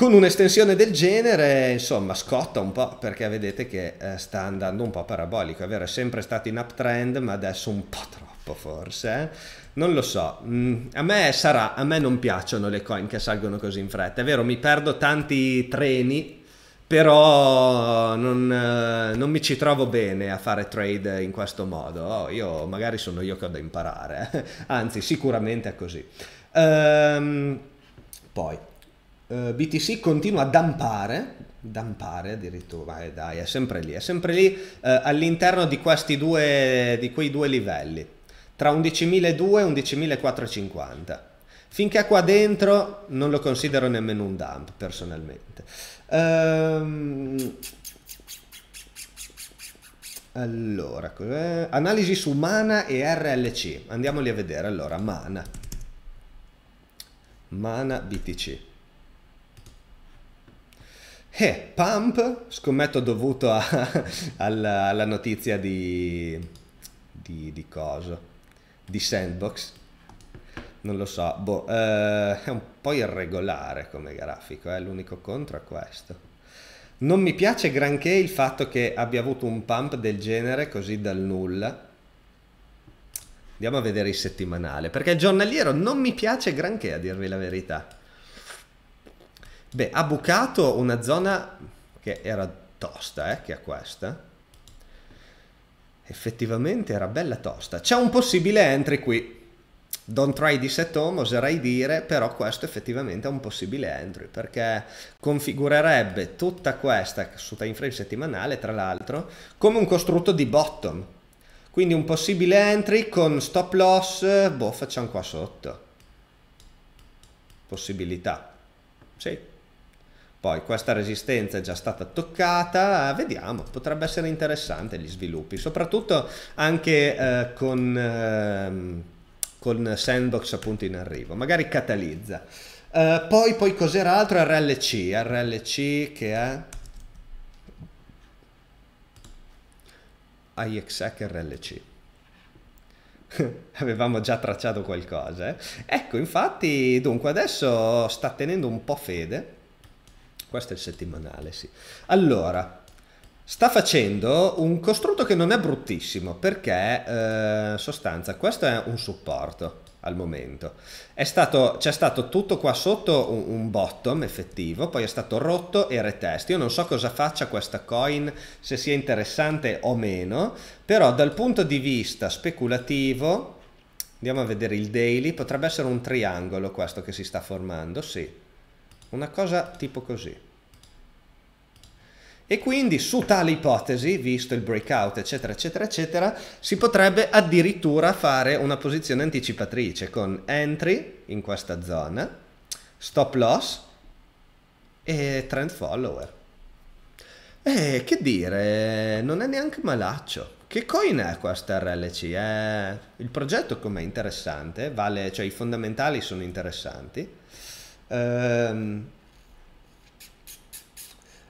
Con un'estensione del genere, insomma, scotta un po' perché vedete che eh, sta andando un po' parabolico. È vero, è sempre stato in uptrend, ma adesso un po' troppo forse. Eh? Non lo so, mm, a me sarà, a me non piacciono le coin che salgono così in fretta. È vero, mi perdo tanti treni però non, eh, non, mi ci trovo bene a fare trade in questo modo. Oh, io magari sono io che ho da imparare, eh. anzi, sicuramente è così. Ehm, poi eh, BTC continua a dampare, dampare addirittura, vai dai, è sempre lì, è sempre lì eh, all'interno di questi due, di quei due livelli, tra 11.200 e 11.450. Finché qua dentro non lo considero nemmeno un dump personalmente. Ehm... Allora, cos'è? Analisi su mana e RLC. Andiamoli a vedere. Allora, mana. Mana BTC. Eh, Pump, scommetto dovuto a, alla, alla, notizia di, di, di coso, di Sandbox, non lo so, boh, eh, è un po' irregolare come grafico, è eh. l'unico contro è questo. Non mi piace granché il fatto che abbia avuto un pump del genere così dal nulla. Andiamo a vedere il settimanale, perché il giornaliero non mi piace granché a dirvi la verità. Beh, ha bucato una zona che era tosta, eh, che è questa. Effettivamente era bella tosta. C'è un possibile entry qui. Don't try this at home, oserei dire, però questo effettivamente è un possibile entry, perché configurerebbe tutta questa su time frame settimanale, tra l'altro, come un costrutto di bottom. Quindi un possibile entry con stop loss, boh, facciamo qua sotto. Possibilità. Sì. Poi questa resistenza è già stata toccata, vediamo, potrebbe essere interessante gli sviluppi, soprattutto anche eh, con, eh, con, sandbox appunto in arrivo, magari catalizza. Eh, poi, poi cos'era altro? RLC, RLC che è... IXEC RLC avevamo già tracciato qualcosa. Eh? Ecco, infatti, dunque, adesso sta tenendo un po' fede questo è il settimanale, sì. Allora, sta facendo un costrutto che non è bruttissimo, perché, eh, sostanza, questo è un supporto al momento. È stato, c'è stato tutto qua sotto un, un, bottom effettivo, poi è stato rotto e retest. Io non so cosa faccia questa coin, se sia interessante o meno, però dal punto di vista speculativo, andiamo a vedere il daily, potrebbe essere un triangolo questo che si sta formando, sì. Una cosa tipo così. E quindi su tale ipotesi, visto il breakout, eccetera, eccetera, eccetera, si potrebbe addirittura fare una posizione anticipatrice con entry in questa zona, stop loss e trend follower. Eh, che dire, non è neanche malaccio. Che coin è questa RLC? Eh, il progetto com'è interessante, vale, cioè i fondamentali sono interessanti. Ehm,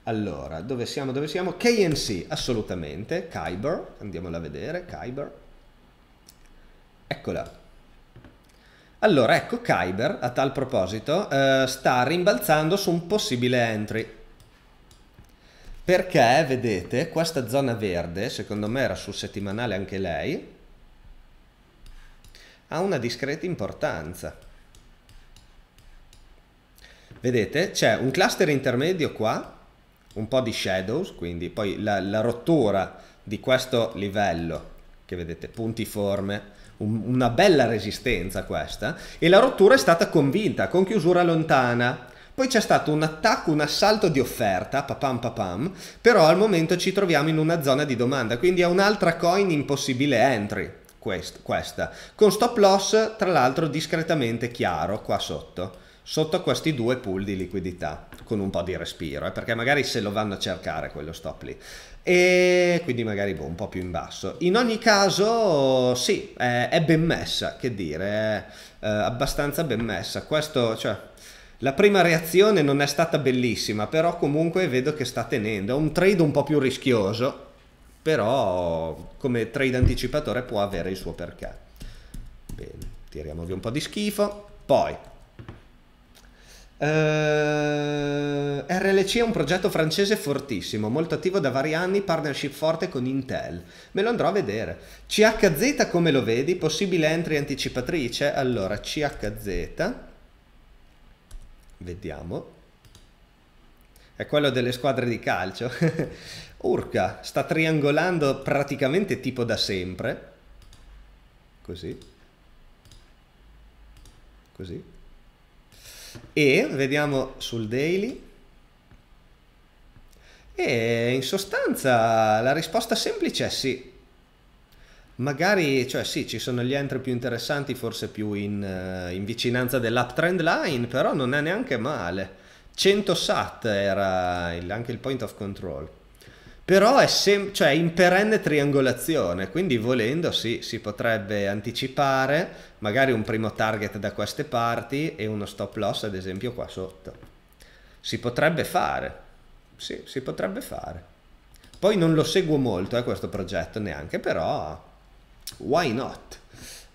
allora, dove siamo? Dove siamo? KNC, assolutamente, Kyber, andiamola a vedere, Kyber. Eccola. Allora, ecco, Kyber, a tal proposito, eh, sta rimbalzando su un possibile entry. Perché, vedete, questa zona verde, secondo me era sul settimanale anche lei, ha una discreta importanza. Vedete? C'è un cluster intermedio qua, un po' di shadows, quindi poi la, la rottura di questo livello, che vedete, puntiforme, un, una bella resistenza questa, e la rottura è stata convinta, con chiusura lontana. Poi c'è stato un attacco, un assalto di offerta, papam papam, però al momento ci troviamo in una zona di domanda, quindi è un'altra coin impossibile entry questa, con stop loss tra l'altro discretamente chiaro qua sotto sotto questi due pool di liquidità con un po' di respiro eh, perché magari se lo vanno a cercare quello stop lì e quindi magari boh, un po' più in basso in ogni caso sì eh, è ben messa che dire è eh, abbastanza ben messa questo cioè la prima reazione non è stata bellissima però comunque vedo che sta tenendo è un trade un po' più rischioso però come trade anticipatore può avere il suo perché bene tiriamo via un po' di schifo poi Uh, eh, RLC è un progetto francese fortissimo, molto attivo da vari anni, partnership forte con Intel. Me lo andrò a vedere. CHZ come lo vedi? Possibile entry anticipatrice? Allora, CHZ. Vediamo. È quello delle squadre di calcio. Urca sta triangolando praticamente tipo da sempre. Così. Così e vediamo sul daily. E in sostanza la risposta semplice è sì. Magari, cioè sì, ci sono gli entry più interessanti, forse più in, eh, in vicinanza dell'uptrend line, però non è neanche male. 100 SAT era il, anche il point of control. Però è sem- cioè in perenne triangolazione, quindi volendo sì, si potrebbe anticipare magari un primo target da queste parti e uno stop loss ad esempio qua sotto. Si potrebbe fare, sì, si potrebbe fare. Poi non lo seguo molto eh, questo progetto neanche, però why not?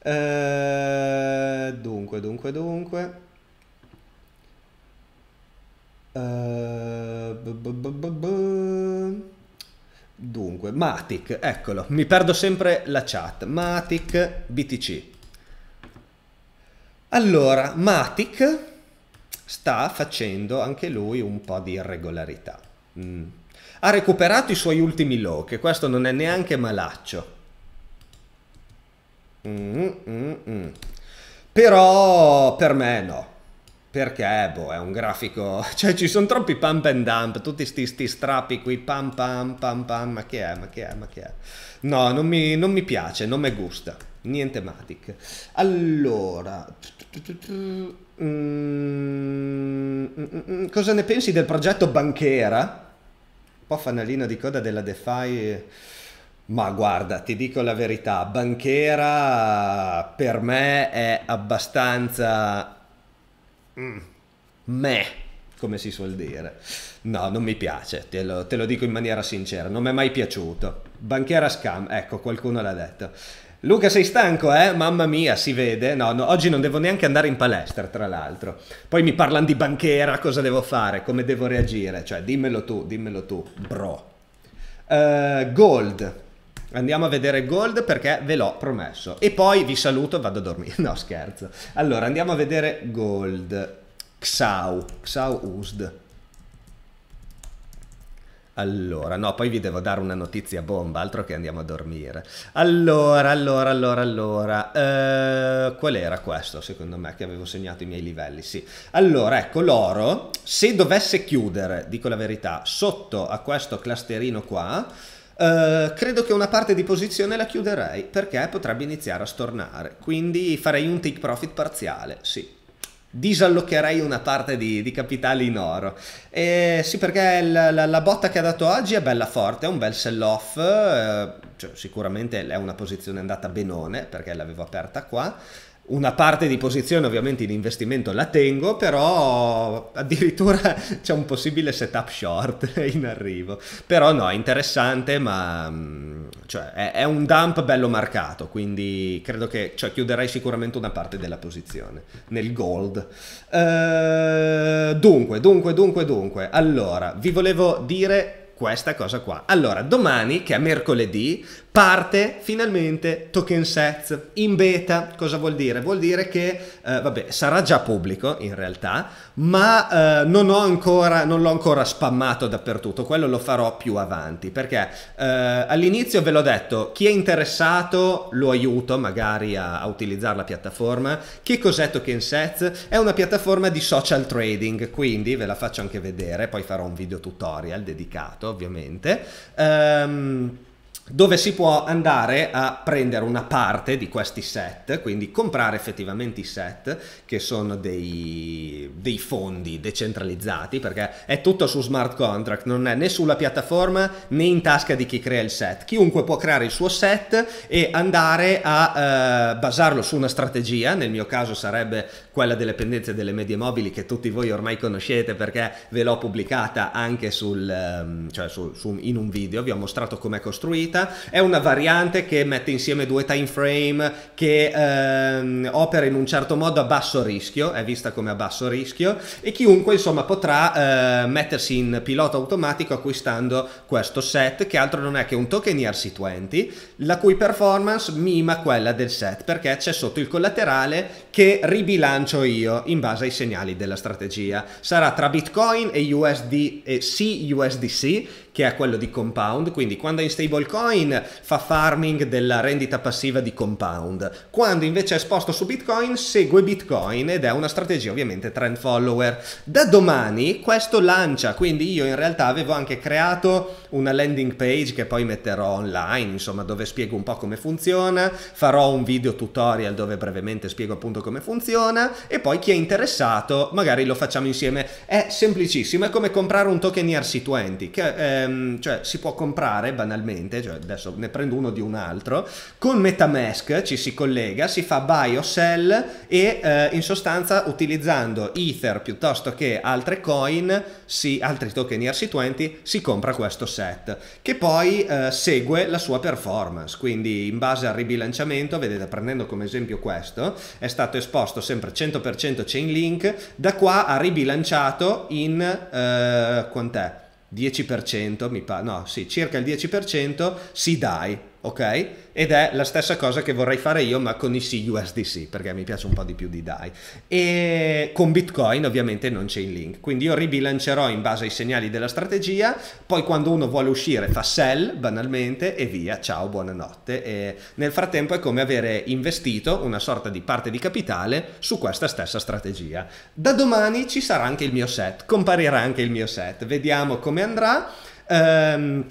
Eh, dunque, dunque, dunque. Eh, bu bu bu Dunque, Matic, eccolo, mi perdo sempre la chat. Matic BTC. Allora, Matic sta facendo anche lui un po' di irregolarità. Mm. Ha recuperato i suoi ultimi low, che questo non è neanche malaccio. Mm, mm, mm. Però per me no perché boh, è un grafico, cioè ci sono troppi pump and dump, tutti questi strappi qui, pam pam pam pam, ma che è, ma che è, ma che è. No, non mi, non mi piace, non mi gusta, niente Matic. Allora, cosa ne pensi del progetto Banchera? Un po' fanalino di coda della DeFi... Ma guarda, ti dico la verità, banchera per me è abbastanza mm, meh, come si suol dire. No, non mi piace, te lo, te lo dico in maniera sincera, non mi è mai piaciuto. Banchiera scam, ecco, qualcuno l'ha detto. Luca sei stanco eh? Mamma mia, si vede. No, no, oggi non devo neanche andare in palestra, tra l'altro. Poi mi parlano di banchiera, cosa devo fare, come devo reagire. Cioè, dimmelo tu, dimmelo tu, bro. Uh, gold, Andiamo a vedere Gold perché ve l'ho promesso. E poi vi saluto e vado a dormire. No, scherzo. Allora, andiamo a vedere Gold. Xau. Xau Usd. Allora, no, poi vi devo dare una notizia bomba, altro che andiamo a dormire. Allora, allora, allora, allora. Eh, qual era questo, secondo me, che avevo segnato i miei livelli? Sì. Allora, ecco, l'oro, se dovesse chiudere, dico la verità, sotto a questo clusterino qua, eh, credo che una parte di posizione la chiuderei perché potrebbe iniziare a stornare, quindi farei un take profit parziale, sì. Disallocherei una parte di, di capitali in oro. E, sì, perché la, la, la, botta che ha dato oggi è bella forte, è un bel sell-off, eh, cioè, sicuramente è una posizione andata benone perché l'avevo aperta qua una parte di posizione ovviamente in investimento la tengo, però addirittura c'è un possibile setup short in arrivo. Però no, è interessante, ma mm, cioè, è, un dump bello marcato, quindi credo che cioè, chiuderei sicuramente una parte della posizione nel gold. Uh, dunque, dunque, dunque, dunque. Allora, vi volevo dire questa cosa qua. Allora, domani, che è mercoledì, Parte finalmente Token Sets in beta. Cosa vuol dire? Vuol dire che eh, vabbè, sarà già pubblico in realtà, ma eh, non, ancora, non, l'ho ancora spammato dappertutto. Quello lo farò più avanti perché eh, all'inizio ve l'ho detto: chi è interessato lo aiuto magari a, a, utilizzare la piattaforma. Che cos'è Token Sets? È una piattaforma di social trading, quindi ve la faccio anche vedere. Poi farò un video tutorial dedicato, ovviamente. Ehm dove si può andare a prendere una parte di questi set, quindi comprare effettivamente i set che sono dei, dei, fondi decentralizzati perché è tutto su smart contract, non è né sulla piattaforma né in tasca di chi crea il set. Chiunque può creare il suo set e andare a eh, basarlo su una strategia, nel mio caso sarebbe quella delle pendenze delle medie mobili che tutti voi ormai conoscete perché ve l'ho pubblicata anche sul, ehm, cioè su, su, in un video, vi ho mostrato com'è costruita uscita, è una variante che mette insieme due time frame, che ehm, opera in un certo modo a basso rischio, è vista come a basso rischio, e chiunque insomma potrà eh, mettersi in pilota automatico acquistando questo set, che altro non è che un token ERC20, la cui performance mima quella del set, perché c'è sotto il collaterale che ribilancio io in base ai segnali della strategia. Sarà tra Bitcoin e USD e CUSDC che è quello di Compound, quindi quando è in stablecoin fa farming della rendita passiva di Compound, quando invece è esposto su Bitcoin segue Bitcoin ed è una strategia ovviamente trend follower. Da domani questo lancia, quindi io in realtà avevo anche creato una landing page che poi metterò online, insomma dove spiego un po' come funziona, farò un video tutorial dove brevemente spiego appunto come funziona e poi chi è interessato magari lo facciamo insieme. È semplicissimo, è come comprare un token ERC20 che... Eh, ehm, cioè si può comprare banalmente, cioè adesso ne prendo uno di un altro, con Metamask ci si collega, si fa buy o sell e eh, in sostanza utilizzando Ether piuttosto che altre coin, si, altri token ERC20, si compra questo set che poi eh, segue la sua performance, quindi in base al ribilanciamento, vedete prendendo come esempio questo, è stato esposto sempre 100% Chainlink, da qua ha ribilanciato in eh, quant'è? 10%, mi pare, no, sì, circa il 10%, si dai, ok? Ed è la stessa cosa che vorrei fare io ma con i CUSDC perché mi piace un po' di più di DAI e con Bitcoin ovviamente non c'è il link quindi io ribilancerò in base ai segnali della strategia poi quando uno vuole uscire fa sell banalmente e via ciao buonanotte e nel frattempo è come avere investito una sorta di parte di capitale su questa stessa strategia da domani ci sarà anche il mio set comparirà anche il mio set vediamo come andrà um,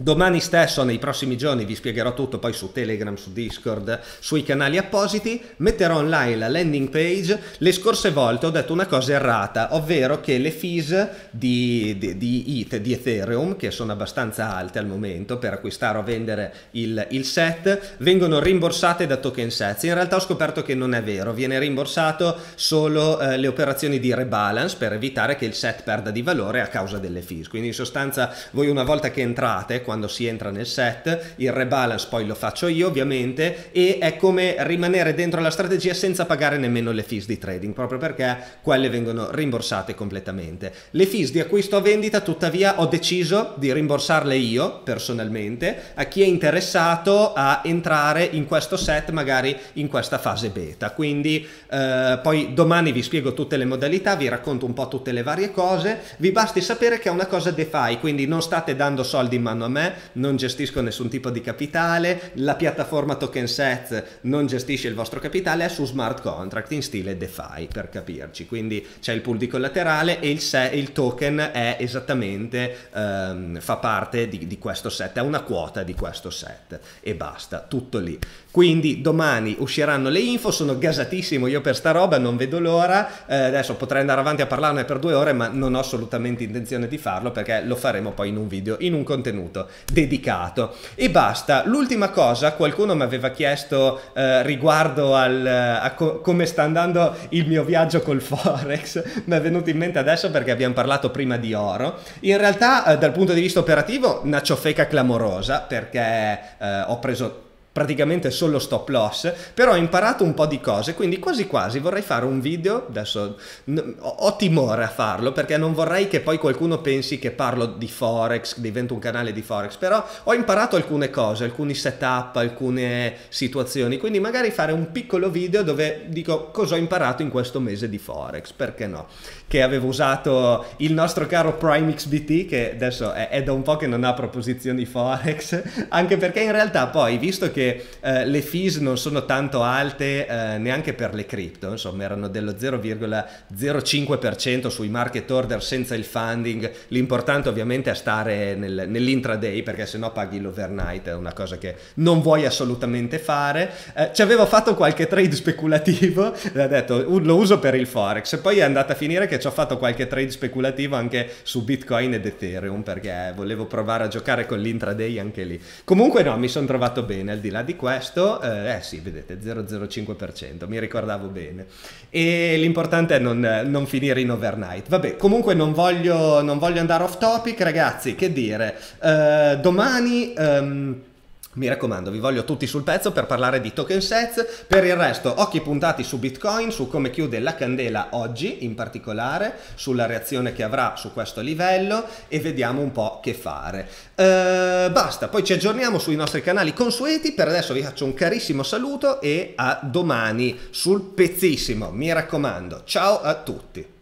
Domani stesso, nei prossimi giorni, vi spiegherò tutto poi su Telegram, su Discord, sui canali appositi. Metterò online la landing page. Le scorse volte ho detto una cosa errata, ovvero che le fees di, di, di ETH, di Ethereum, che sono abbastanza alte al momento per acquistare o vendere il, il set, vengono rimborsate da token sets. In realtà ho scoperto che non è vero, viene rimborsato solo eh, le operazioni di rebalance per evitare che il set perda di valore a causa delle fees. Quindi in sostanza voi una volta che entrate, quando si entra nel set, il rebalance poi lo faccio io ovviamente e è come rimanere dentro la strategia senza pagare nemmeno le fees di trading, proprio perché quelle vengono rimborsate completamente. Le fees di acquisto a vendita tuttavia ho deciso di rimborsarle io personalmente a chi è interessato a entrare in questo set magari in questa fase beta. Quindi eh, poi domani vi spiego tutte le modalità, vi racconto un po' tutte le varie cose, vi basti sapere che è una cosa DeFi, quindi non state dando soldi in mano a me me, non gestisco nessun tipo di capitale, la piattaforma Token Set non gestisce il vostro capitale, è su smart contract in stile DeFi per capirci, quindi c'è il pool di collaterale e il, se- il token è esattamente, ehm, fa parte di, di questo set, è una quota di questo set e basta, tutto lì. Quindi domani usciranno le info, sono gasatissimo io per sta roba, non vedo l'ora, eh, adesso potrei andare avanti a parlarne per due ore ma non ho assolutamente intenzione di farlo perché lo faremo poi in un video, in un contenuto dedicato. E basta, l'ultima cosa, qualcuno mi aveva chiesto eh, riguardo al, eh, a co come sta andando il mio viaggio col Forex, mi è venuto in mente adesso perché abbiamo parlato prima di oro, in realtà eh, dal punto di vista operativo una ciofeca clamorosa perché eh, ho preso praticamente solo stop loss, però ho imparato un po' di cose, quindi quasi quasi vorrei fare un video, adesso ho timore a farlo perché non vorrei che poi qualcuno pensi che parlo di Forex, divento un canale di Forex, però ho imparato alcune cose, alcuni setup, alcune situazioni, quindi magari fare un piccolo video dove dico cosa ho imparato in questo mese di Forex, perché no? Che avevo usato il nostro caro Prime XBT che adesso è, è da un po' che non ha proposizioni Forex, anche perché in realtà poi visto che eh, le fees non sono tanto alte eh, neanche per le cripto, insomma erano dello 0,05% sui market order senza il funding, l'importante ovviamente è stare nel, nell'intraday perché se no paghi l'overnight, è una cosa che non vuoi assolutamente fare. Eh, ci avevo fatto qualche trade speculativo, ho detto lo uso per il forex e poi è andata a finire che ci ho fatto qualche trade speculativo anche su Bitcoin ed Ethereum perché volevo provare a giocare con l'intraday anche lì. Comunque no, mi sono trovato bene al di di là di questo, eh, eh sì, vedete, 0,05%, mi ricordavo bene. E l'importante è non, non finire in overnight. Vabbè, comunque non voglio, non voglio andare off topic, ragazzi, che dire. Eh, domani... Um, mi raccomando, vi voglio tutti sul pezzo per parlare di token sets, per il resto occhi puntati su Bitcoin, su come chiude la candela oggi in particolare, sulla reazione che avrà su questo livello e vediamo un po' che fare. Uh, basta, poi ci aggiorniamo sui nostri canali consueti, per adesso vi faccio un carissimo saluto e a domani sul pezzissimo, mi raccomando, ciao a tutti.